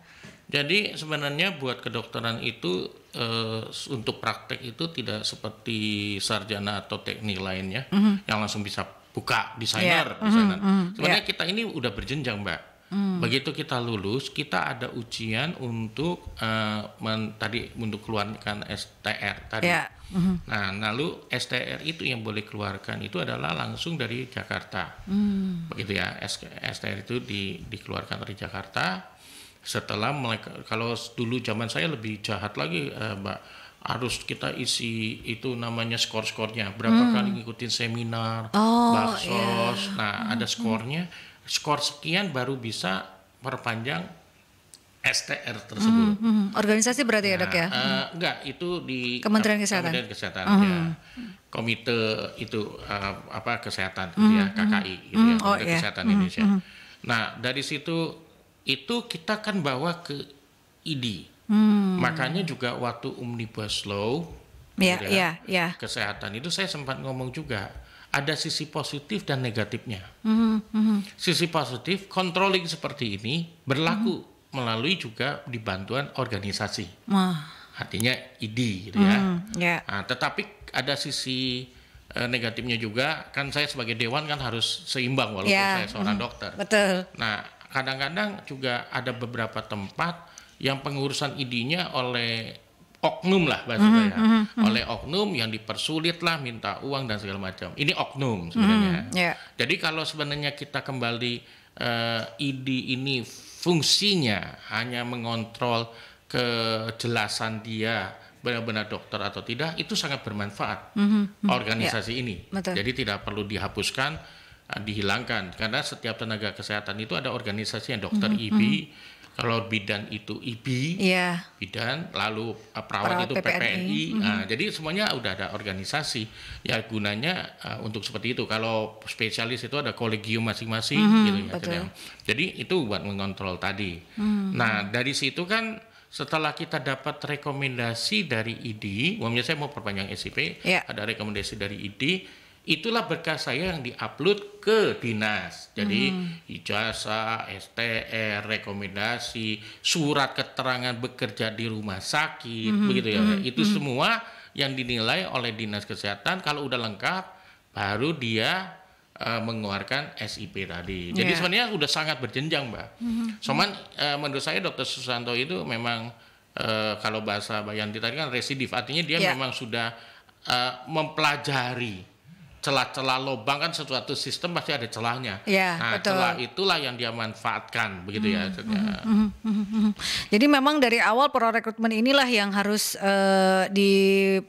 Jadi sebenarnya buat kedokteran itu uh, untuk praktek itu tidak seperti sarjana atau teknik lainnya mm -hmm. yang langsung bisa buka desainer, yeah. desainer. Mm -hmm. Sebenarnya yeah. kita ini udah berjenjang, Mbak. Mm. Begitu kita lulus, kita ada ujian untuk uh, men, tadi untuk keluarkan STR tadi. Yeah. Mm-hmm. Nah, lalu STR itu yang boleh keluarkan itu adalah langsung dari Jakarta. Mm. Begitu ya, STR itu di, dikeluarkan dari Jakarta. Setelah mereka, kalau dulu zaman saya lebih jahat lagi, uh, Mbak harus kita isi itu namanya skor-skornya berapa hmm. kali ngikutin seminar oh, baksos yeah. nah hmm. ada hmm. skornya skor sekian baru bisa perpanjang STR tersebut. Hmm, hmm, hmm. Organisasi berarti ya, nah, ya dok ya? Uh, enggak, itu di Kementerian Kesehatan. Kementerian Kesehatan hmm. ya. Hmm. Komite itu uh, apa kesehatan gitu hmm, ya KKI hmm, gitu ya, oh, Komite oh, Kesehatan Indonesia. Hmm. Nah dari situ itu kita kan bawa ke ID Hmm. Makanya juga waktu omnibus law yeah, ya, yeah, kan? yeah. Ya. kesehatan itu saya sempat ngomong juga ada sisi positif dan negatifnya. Mm -hmm. Sisi positif controlling seperti ini berlaku -hmm. melalui juga di organisasi. Wah. Artinya ID gitu ya. Mm nah, tetapi ada sisi eh, negatifnya juga kan saya sebagai dewan kan harus seimbang walaupun yeah. saya seorang mm dokter. Betul. Nah, kadang-kadang juga ada beberapa tempat yang pengurusan id oleh oknum lah bahasa mm-hmm, saya, mm-hmm. mm-hmm. oleh oknum yang dipersulit lah minta uang dan segala macam. Ini oknum sebenarnya. Mm-hmm, yeah. Jadi kalau sebenarnya kita kembali uh, ID ini fungsinya hanya mengontrol kejelasan dia benar-benar dokter atau tidak itu sangat bermanfaat mm-hmm, mm-hmm organisasi yeah. ini. Betul. Jadi tidak perlu dihapuskan, eh, dihilangkan karena setiap tenaga kesehatan itu ada organisasi yang dokter mm-hmm, IB. Mm-hmm kalau bidan itu IB, yeah. bidan, lalu uh, perawat, perawat itu PPNI. PPNI. Mm -hmm. Nah, jadi semuanya udah ada organisasi. Ya gunanya uh, untuk seperti itu. Kalau spesialis itu ada kolegium masing-masing mm -hmm, gitu ya. Betul. Jadi itu buat mengontrol tadi. Mm -hmm. Nah, dari situ kan setelah kita dapat rekomendasi dari ID, umumnya saya mau perpanjang SIP, yeah. ada rekomendasi dari ID itulah berkas saya yang diupload ke dinas. Jadi hmm. ijazah, STR, rekomendasi, surat keterangan bekerja di rumah sakit, hmm. begitu ya. Hmm. Itu hmm. semua yang dinilai oleh dinas kesehatan kalau udah lengkap baru dia uh, mengeluarkan SIP tadi. Jadi yeah. sebenarnya udah sangat berjenjang, Mbak. Hmm. hmm, hmm. Cuman uh, menurut saya Dokter Susanto itu memang uh, kalau bahasa Bayanti tadi kan residif, artinya dia yeah. memang sudah uh, mempelajari celah-celah lobang kan sesuatu sistem pasti ada celahnya. Ya, nah, betul. celah itulah yang dia manfaatkan begitu ya, ya. hmm, ya. Hmm, hmm, hmm, Jadi memang dari awal pro rekrutmen inilah yang harus uh, di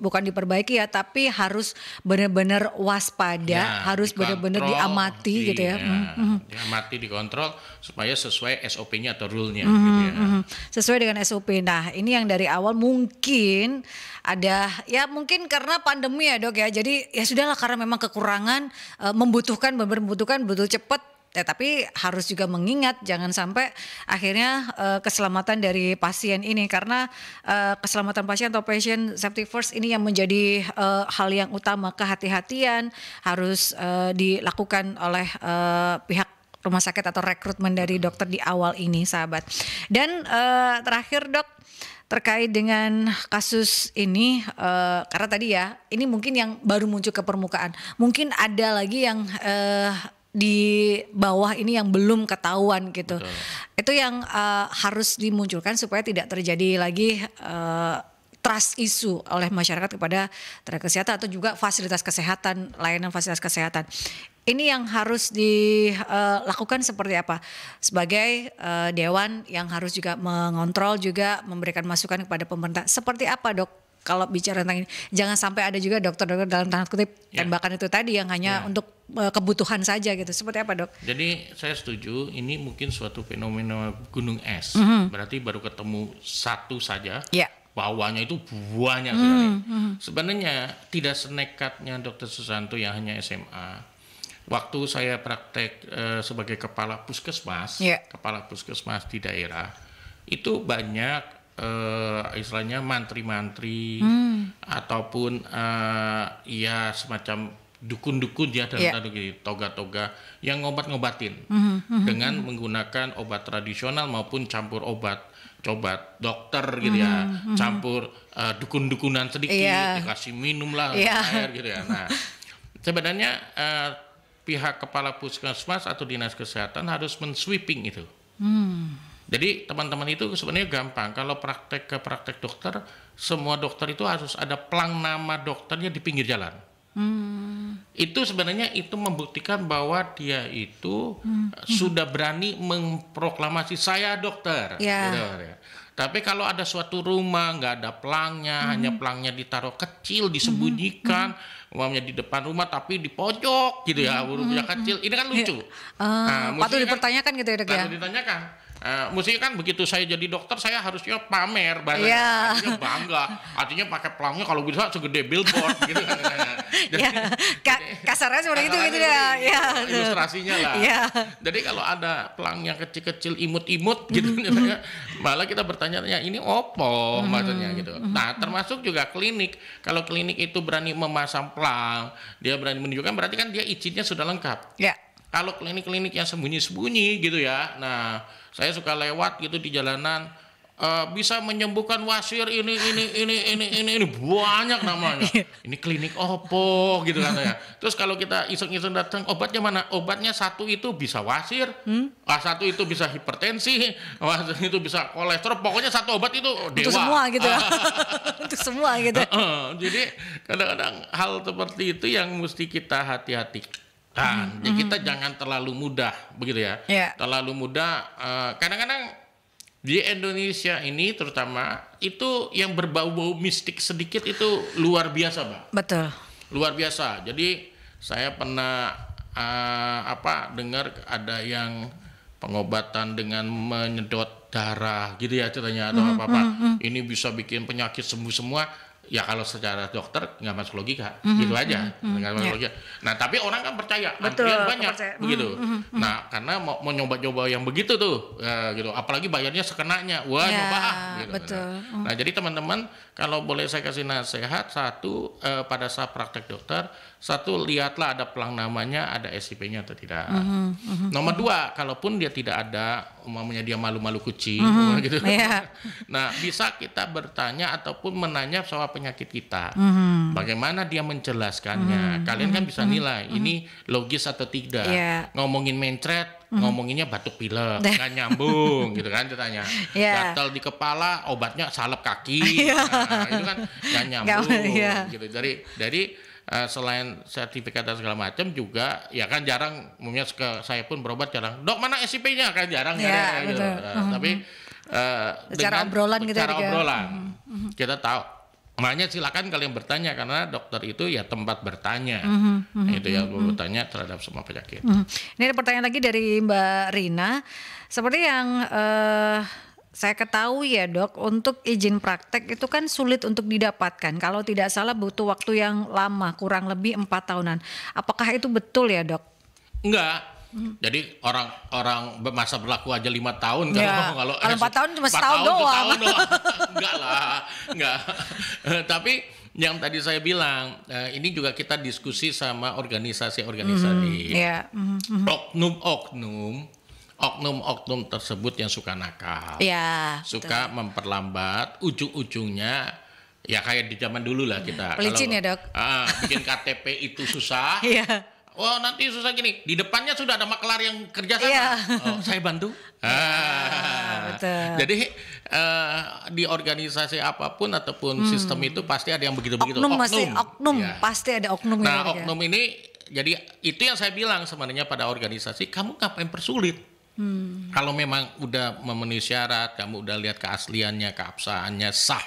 bukan diperbaiki ya, tapi harus benar-benar waspada, ya, harus benar-benar diamati di, iya, gitu ya. Hmm, hmm, diamati, dikontrol supaya sesuai SOP-nya atau rule-nya hmm, gitu ya. Hmm, sesuai dengan SOP. Nah, ini yang dari awal mungkin ada ya mungkin karena pandemi ya, Dok ya. Jadi ya sudahlah karena memang kekurangan uh, membutuhkan benar membutuhkan butuh cepat ya, tapi harus juga mengingat jangan sampai akhirnya uh, keselamatan dari pasien ini karena uh, keselamatan pasien atau pasien safety first ini yang menjadi uh, hal yang utama kehati-hatian harus uh, dilakukan oleh uh, pihak rumah sakit atau rekrutmen dari dokter di awal ini sahabat dan uh, terakhir dok terkait dengan kasus ini uh, karena tadi ya ini mungkin yang baru muncul ke permukaan mungkin ada lagi yang uh, di bawah ini yang belum ketahuan gitu Betul. itu yang uh, harus dimunculkan supaya tidak terjadi lagi uh, trust isu oleh masyarakat kepada tenaga kesehatan atau juga fasilitas kesehatan, layanan fasilitas kesehatan. Ini yang harus dilakukan eh, seperti apa? Sebagai eh, dewan yang harus juga mengontrol juga memberikan masukan kepada pemerintah. Seperti apa, Dok? Kalau bicara tentang ini, jangan sampai ada juga dokter-dokter dalam tanda kutip yeah. tembakan itu tadi yang hanya yeah. untuk eh, kebutuhan saja gitu. Seperti apa, Dok? Jadi saya setuju ini mungkin suatu fenomena gunung es. Mm -hmm. Berarti baru ketemu satu saja. Yeah Bawanya itu banyak hmm, sekali. Hmm. Sebenarnya tidak senekatnya Dokter Susanto yang hanya SMA. Waktu saya praktek uh, sebagai kepala puskesmas, yeah. kepala puskesmas di daerah, itu banyak uh, istilahnya mantri-mantri hmm. ataupun uh, ya semacam dukun-dukun ya dan yeah. tadi gitu, toga-toga yang ngobat-ngobatin mm -hmm. dengan menggunakan obat tradisional maupun campur obat coba dokter gitu ya, hmm campur uh, dukun-dukunan sedikit, yeah. dikasih minum lah yeah. air gitu ya. Nah, sebenarnya uh, pihak kepala puskesmas atau dinas kesehatan harus men-sweeping itu. Hmm. Jadi teman-teman itu sebenarnya gampang. Kalau praktek ke praktek dokter, semua dokter itu harus ada plang nama dokternya di pinggir jalan. Hmm. Itu sebenarnya itu membuktikan bahwa dia itu hmm. Eh, sudah berani memproklamasi saya dokter. Yeah. Gitu, ya. Tapi kalau ada suatu rumah nggak ada pelangnya, hmm. hanya pelangnya ditaruh kecil, disembunyikan, hmm. hmm. umumnya di depan rumah tapi di pojok gitu ya, hurufnya hmm. kecil. Ini kan ya. lucu. Uh, nah, patut kan dipertanyakan kan, gitu ya dok ya. ditanyakan Uh, kan begitu saya jadi dokter saya harusnya pamer banget yeah. artinya bangga artinya pakai pelangnya kalau bisa segede billboard gitu kan ya. jadi, yeah. Ka kasarnya seperti itu gitu ya yeah. ilustrasinya lah yeah. jadi kalau ada pelang yang kecil-kecil imut-imut gitu mm malah kita bertanya-tanya ini opo mm maksudnya gitu mm-hmm. nah termasuk juga klinik kalau klinik itu berani memasang pelang dia berani menunjukkan berarti kan dia izinnya sudah lengkap yeah. kalau klinik-klinik yang sembunyi-sembunyi gitu ya nah saya suka lewat gitu di jalanan uh, bisa menyembuhkan wasir ini ini ini ini ini ini banyak namanya. Iya. ini klinik opo gitu kan ya Terus kalau kita iseng-iseng datang obatnya mana? Obatnya satu itu bisa wasir, hmm? ah satu itu bisa hipertensi, wasir ah, itu bisa kolesterol. Pokoknya satu obat itu dewa. Gitu. Ah. Itu semua gitu ya. itu semua gitu. jadi kadang-kadang hal seperti itu yang mesti kita hati-hati mm-hmm. Nah, ya jadi kita hmm, hmm. jangan terlalu mudah, begitu ya. Yeah. Terlalu mudah. kadang eh, kadang-kadang di Indonesia ini terutama itu yang berbau-bau mistik sedikit itu luar biasa, Pak. Betul. Luar biasa. Jadi saya pernah uh, apa dengar ada yang pengobatan dengan menyedot darah gitu ya ceritanya atau mm-hmm. apa-apa. Mm-hmm. Ini bisa bikin penyakit sembuh semua ya kalau secara dokter nggak masuk logika mm-hmm. gitu aja mm-hmm. masuk ya. logika nah tapi orang kan percaya Betul, banyak percaya. Mhm, begitu mm-hmm. nah karena mau, mau nyoba-nyoba yang begitu tuh ya, gitu apalagi bayarnya sekenanya wah yeah, nyoba ah gitu. Betul. Nah, nah jadi teman-teman kalau boleh saya kasih nasihat satu eh, pada saat praktek dokter satu lihatlah ada pelang namanya, ada SIP-nya atau tidak. Mm -hmm, Nomor dua, kalaupun dia tidak ada, umumnya dia malu-malu kucing, mm -hmm, gitu. Yeah. nah, bisa kita bertanya ataupun menanya soal penyakit kita, mm -hmm. bagaimana dia menjelaskannya. Mm -hmm, Kalian kan mhm, bisa mhm, nilai mm -hmm. ini logis atau tidak. Yeah. Ngomongin mencret, mm -hmm. ngomonginnya batuk pilek, nggak nyambung gitu kan ditanya. Yeah. Gatal di kepala, obatnya salep kaki. Iya. nah, itu kan nggak nyambung gak, iya. yeah. gitu. Dari dari Eh, selain sertifikat dan segala macam juga ya kan jarang umumnya ke saya pun berobat jarang dok mana SIP-nya kan jarang ya, gitu. Uh, uh tapi uh, secara obrolan gitu ya, cara ya? obrolan uh-huh. uh-huh. kita tahu makanya silakan kalian bertanya karena dokter itu ya tempat bertanya uh-huh. uh-huh nah, itu ya uh-huh. bertanya terhadap semua penyakit uh-huh. ini ada pertanyaan lagi dari Mbak Rina seperti yang uh, saya ketahui ya dok, untuk izin praktek itu kan sulit untuk didapatkan. Kalau tidak salah butuh waktu yang lama, kurang lebih empat tahunan. Apakah itu betul ya dok? Enggak. Jadi orang-orang masa berlaku aja lima tahun iya. kalau ya. kalau empat tahun cuma setahun tahun doang. doang. enggak lah, enggak. Eh, tapi yang tadi saya bilang eh, ini juga kita diskusi sama organisasi-organisasi mm -hmm. yeah. -hmm. oknum-oknum hmm oknum-oknum tersebut yang suka nakal, ya, suka betul. memperlambat, ujung-ujungnya ya kayak di zaman dulu lah kita. Iya, pelicin ya dok. Ah, bikin KTP itu susah. Iya. Oh nanti susah gini, di depannya sudah ada makelar yang kerja sama. Iya. Oh, saya bantu. ah. betul. Jadi uh, di organisasi apapun ataupun hmm. sistem itu pasti ada yang begitu-begitu. Oknum, oknum. Pasti, oknum. Ya. pasti ada oknum. Nah oknum ini, jadi itu yang saya bilang sebenarnya pada organisasi, kamu ngapain persulit? Hmm. Kalau memang udah memenuhi syarat, kamu udah lihat keasliannya, keabsahannya sah.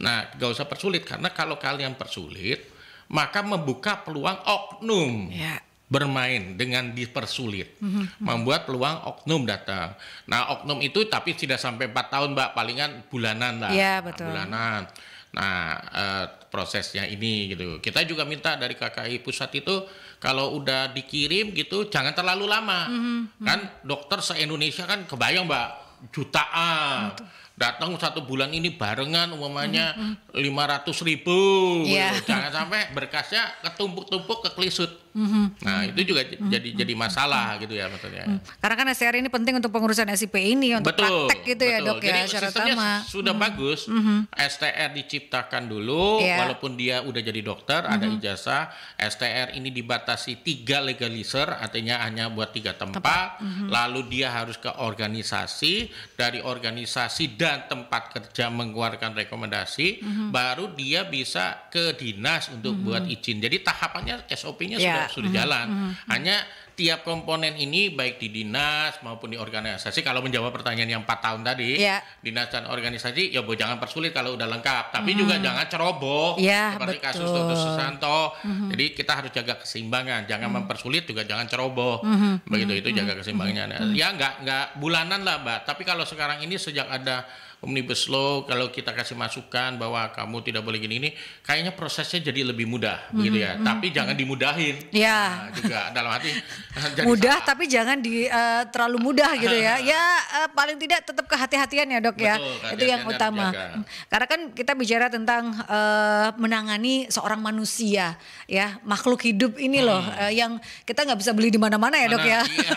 Nah, gak usah persulit karena kalau kalian persulit, maka membuka peluang oknum. Ya bermain dengan dipersulit, hmm, hmm, hmm. membuat peluang oknum datang. Nah oknum itu tapi tidak sampai empat tahun mbak, palingan bulanan lah. Iya betul. bulanan. Nah, uh, prosesnya ini gitu. Kita juga minta dari KKI pusat itu kalau udah dikirim gitu jangan terlalu lama. Mm -hmm. Kan dokter se-Indonesia kan kebayang Mbak jutaan. Betul datang satu bulan ini barengan umumnya mm-hmm. lima ratus ribu yeah. jangan sampai berkasnya ketumpuk-tumpuk keklisut mm -hmm. nah itu juga mm -hmm. jadi jadi masalah gitu ya maksudnya mm. karena kan SCR ini penting untuk pengurusan SIP ini untuk betul, praktek gitu betul. ya dok ya, jadi ya secara utama sudah mm -hmm. bagus mm -hmm. STR diciptakan dulu yeah. walaupun dia udah jadi dokter mm -hmm. ada mm-hmm. ijazah STR ini dibatasi tiga legalizer artinya hanya buat tiga tempat, tempat. Mm -hmm. lalu dia harus ke organisasi dari organisasi tiga tempat kerja mengeluarkan rekomendasi, mm -hmm. baru dia bisa ke dinas untuk mm -hmm. buat izin. Jadi tahapannya SOP-nya yeah. sudah ya. sudah mm -hmm. jalan. Mm -hmm. Hanya tiap komponen ini baik di dinas maupun di organisasi kalau menjawab pertanyaan yang 4 tahun tadi yeah. dinas dan organisasi ya bu jangan persulit kalau udah lengkap tapi mm. juga jangan ceroboh yeah, seperti betul. kasus Toto Susanto mm -hmm. jadi kita harus jaga keseimbangan jangan mm. mempersulit juga jangan ceroboh mm -hmm. begitu mm -hmm. itu jaga hmm. keseimbangannya mm -hmm. ya nggak nggak bulanan lah mbak tapi kalau sekarang ini sejak ada omnibus law kalau kita kasih masukan bahwa kamu tidak boleh gini ini kayaknya prosesnya jadi lebih mudah mm-hmm. gitu ya mm-hmm. tapi jangan dimudahin ya nah, juga dalam hati mudah salah. tapi jangan di uh, terlalu mudah gitu ya ya uh, paling tidak tetap kehati-hatian ya dok ya. Betul, ya itu yang utama jaga. Mm, karena kan kita bicara tentang uh, menangani seorang manusia ya makhluk hidup ini hmm. loh uh, yang kita nggak bisa beli di mana-mana ya dok Mana, ya iya.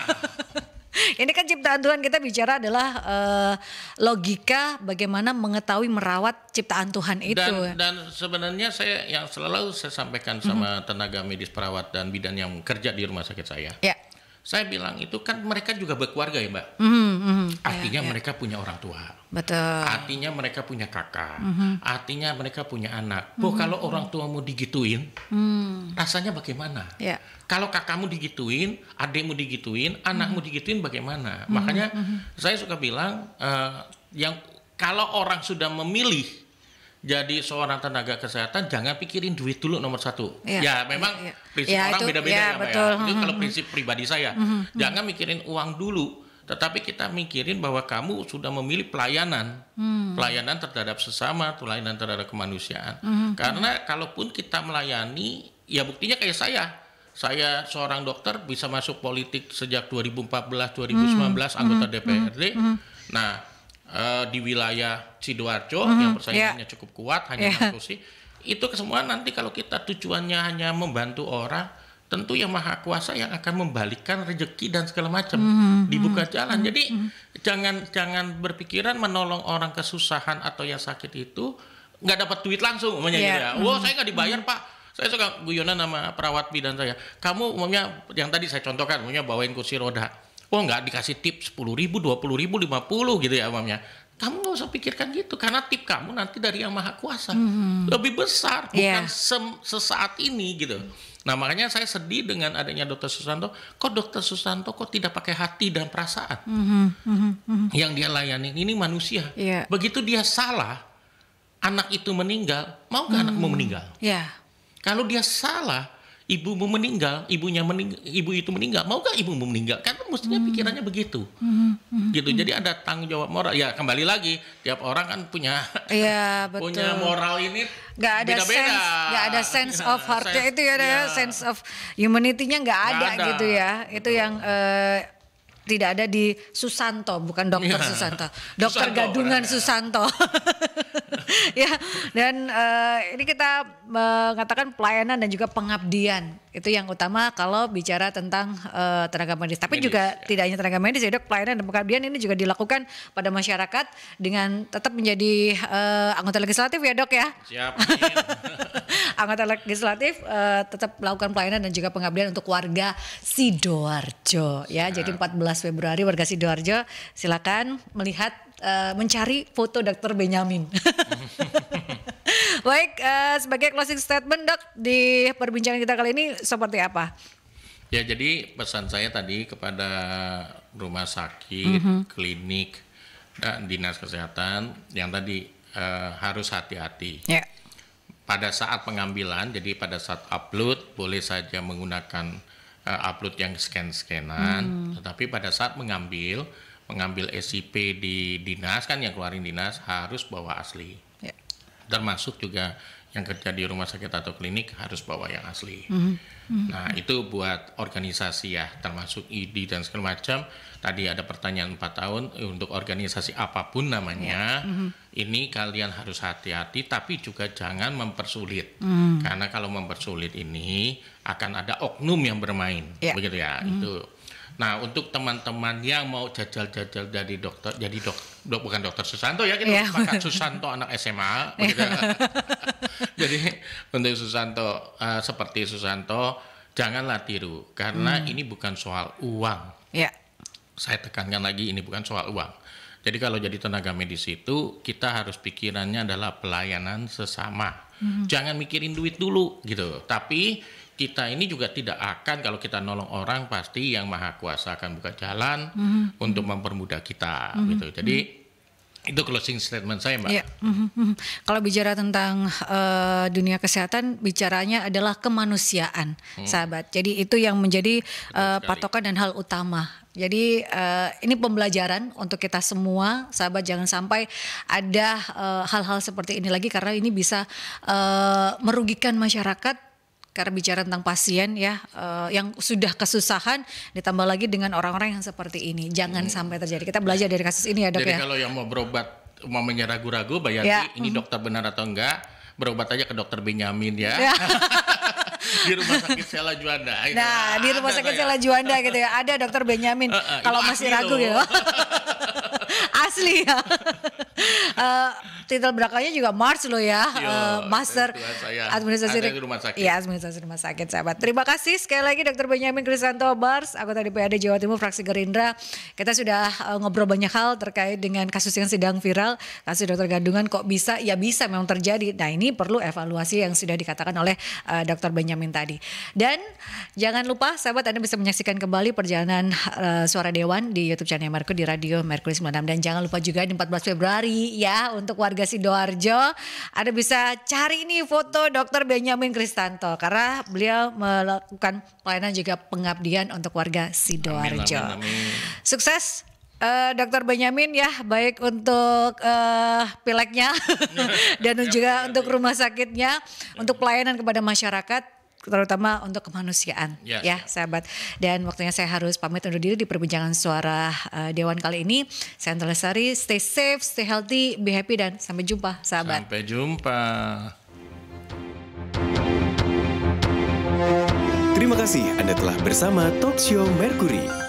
Ini kan ciptaan Tuhan kita bicara adalah uh, logika bagaimana mengetahui merawat ciptaan Tuhan itu. Dan, dan sebenarnya saya yang selalu saya sampaikan sama mm -hmm. tenaga medis perawat dan bidan yang kerja di rumah sakit saya. Yeah saya bilang itu kan mereka juga berkeluarga ya mbak. Mm -hmm. Artinya yeah, iya. mereka punya orang tua. Betul. Artinya mereka punya kakak. Mm -hmm. Artinya mereka punya anak. Oh mm -hmm. kalau mhm. orang tuamu digituin, mm. rasanya bagaimana? Yeah. Kalau kakakmu digituin, adikmu digituin, mhm. anakmu mm -hmm. digituin bagaimana? Mm -hmm. Makanya mm -hmm. saya suka bilang uh, yang kalau orang sudah memilih jadi seorang tenaga kesehatan jangan pikirin duit dulu nomor satu. Ya, ya memang ya, ya. prinsip ya, orang beda-beda ya, ya, ya. betul. ya. Itu hmm, kalau hmm, prinsip hmm. pribadi saya, hmm, jangan mikirin uang dulu, tetapi kita mikirin bahwa kamu sudah memilih pelayanan, hmm. pelayanan terhadap sesama, pelayanan terhadap kemanusiaan. Hmm. Karena kalaupun kita melayani, ya buktinya kayak saya, saya seorang dokter bisa masuk politik sejak 2014, 2019 hmm. anggota DPRD. Hmm. Nah uh, di wilayah Sidoarjo mm-hmm. yang persaingannya yeah. cukup kuat hanya yeah. narkosi itu semua nanti kalau kita tujuannya hanya membantu orang tentu yang maha kuasa yang akan membalikkan rezeki dan segala macam mm-hmm. dibuka mm-hmm. jalan mm-hmm. jadi mm-hmm. jangan jangan berpikiran menolong orang kesusahan atau yang sakit itu nggak dapat duit langsung umumnya yeah. gitu ya wow mm-hmm. saya nggak dibayar mm-hmm. pak saya suka guyonan sama perawat bidan saya kamu umumnya yang tadi saya contohkan umumnya bawain kursi roda Oh nggak dikasih tip sepuluh ribu, dua puluh ribu, lima puluh gitu ya amamnya. Kamu nggak usah pikirkan gitu karena tip kamu nanti dari yang maha kuasa hmm. lebih besar bukan yeah. se sesaat ini gitu. Nah makanya saya sedih dengan adanya Dokter Susanto. Kok Dokter Susanto kok tidak pakai hati dan perasaan mm -hmm. yang dia layani ini manusia. Yeah. Begitu dia salah, anak itu meninggal, mau nggak hmm. mau meninggal? Yeah. Kalau dia salah, ibumu meninggal, ibunya mening, ibu itu meninggal, mau ibu ibumu meninggal? Kan mestinya hmm. pikirannya begitu, hmm. Hmm. gitu. Hmm. Jadi ada tanggung jawab moral. Ya kembali lagi, tiap orang kan punya, ya, betul. punya moral ini. Gak ada beda -beda. sense, gak ada sense of heart, sense, itu ya, ya, sense of humanity-nya gak ada, ada gitu ya. Itu betul. yang uh, tidak ada di Susanto, bukan dokter iya. Susanto, dokter Susanto, gadungan ya. Susanto. ya, dan uh, ini kita mengatakan pelayanan dan juga pengabdian itu yang utama kalau bicara tentang uh, tenaga medis. Tapi medis, juga ya. tidak hanya tenaga medis ya dok, pelayanan dan pengabdian ini juga dilakukan pada masyarakat dengan tetap menjadi uh, anggota legislatif ya dok ya. Siap. anggota legislatif uh, tetap melakukan pelayanan dan juga pengabdian untuk warga Sidoarjo ya. Siap. Jadi 14 Februari warga Sidoarjo silakan melihat uh, mencari foto dokter Benyamin. Baik, uh, sebagai closing statement dok di perbincangan kita kali ini seperti apa? Ya jadi pesan saya tadi kepada rumah sakit, mm -hmm. klinik, dan dinas kesehatan yang tadi uh, harus hati-hati. Yeah. Pada saat pengambilan, jadi pada saat upload boleh saja menggunakan uh, upload yang scan-scanan, mm. tetapi pada saat mengambil mengambil SIP di dinas kan yang keluarin dinas harus bawa asli termasuk juga yang kerja di rumah sakit atau klinik harus bawa yang asli. Mm -hmm. Nah, itu buat organisasi ya, termasuk ID dan segala macam. Tadi ada pertanyaan 4 tahun eh, untuk organisasi apapun namanya. Mm -hmm. Ini kalian harus hati-hati tapi juga jangan mempersulit. Mm. Karena kalau mempersulit ini akan ada oknum yang bermain. Yeah. Begitu ya. Mm. Itu Nah, untuk teman-teman yang mau jajal-jajal dari dokter, jadi dok, dok bukan dokter Susanto ya, kita iya. yeah. pakai Susanto anak SMA. Iya. jadi untuk Susanto uh, seperti Susanto, janganlah tiru karena hmm. ini bukan soal uang. Yeah. Saya tekankan lagi ini bukan soal uang. Jadi kalau jadi tenaga medis itu kita harus pikirannya adalah pelayanan sesama. Hmm. Jangan mikirin duit dulu gitu. Tapi kita ini juga tidak akan kalau kita nolong orang pasti yang maha kuasa akan buka jalan mm -hmm. untuk mempermudah kita mm -hmm. gitu. Mhm. Jadi mm -hmm. Itu closing statement saya, Mbak. Ya. Kalau bicara tentang uh, dunia kesehatan, bicaranya adalah kemanusiaan, hmm. sahabat. Jadi itu yang menjadi uh, patokan dan hal utama. Jadi uh, ini pembelajaran untuk kita semua, sahabat. Jangan sampai ada hal-hal uh, seperti ini lagi karena ini bisa uh, merugikan masyarakat karena bicara tentang pasien ya uh, yang sudah kesusahan ditambah lagi dengan orang-orang yang seperti ini. Jangan hmm. sampai terjadi. Kita belajar dari kasus ini ya dok Jadi ya. Jadi kalau yang mau berobat mau menyeragu ragu bayar ya. ini hmm dokter benar atau enggak berobat aja ke dokter Benyamin ya. ya. di rumah sakit Sela Juanda. ya. nah, di rumah sakit ya. Sela Juanda gitu ya. Ada dokter Benyamin. Uh, uh, kalau masih ragu loh. gitu. asli ya uh, titel belakangnya juga Mars lo ya, Yo, uh, Master saya. Administrasi di Rumah Sakit. Iya, Administrasi Rumah Sakit sahabat. Terima kasih sekali lagi dokter Benyamin Krisanto Mars, tadi PAD Jawa Timur fraksi Gerindra. Kita sudah uh, ngobrol banyak hal terkait dengan kasus yang sedang viral, kasus dokter Gandungan kok bisa? Ya bisa memang terjadi. Nah, ini perlu evaluasi yang sudah dikatakan oleh uh, Dr. Benyamin tadi. Dan jangan lupa sahabat Anda bisa menyaksikan kembali perjalanan uh, suara dewan di YouTube channel Merkur di radio Merkur 96 dan jangan lupa juga di 14 Februari hari ya untuk warga Sidoarjo. Ada bisa cari nih foto Dr. Benyamin Kristanto karena beliau melakukan pelayanan juga pengabdian untuk warga Sidoarjo. Amin, amin, amin. Sukses Uh, Dokter Benyamin ya baik untuk uh, pileknya dan iya, juga untuk rumah sakitnya untuk pelayanan kepada masyarakat terutama untuk kemanusiaan yes, ya yes. sahabat. Dan waktunya saya harus pamit undur diri di perbincangan suara uh, Dewan kali ini. Saya Anto Lestari, stay safe, stay healthy, be happy dan sampai jumpa sahabat. Sampai jumpa. Terima kasih Anda telah bersama Talkshow Mercury.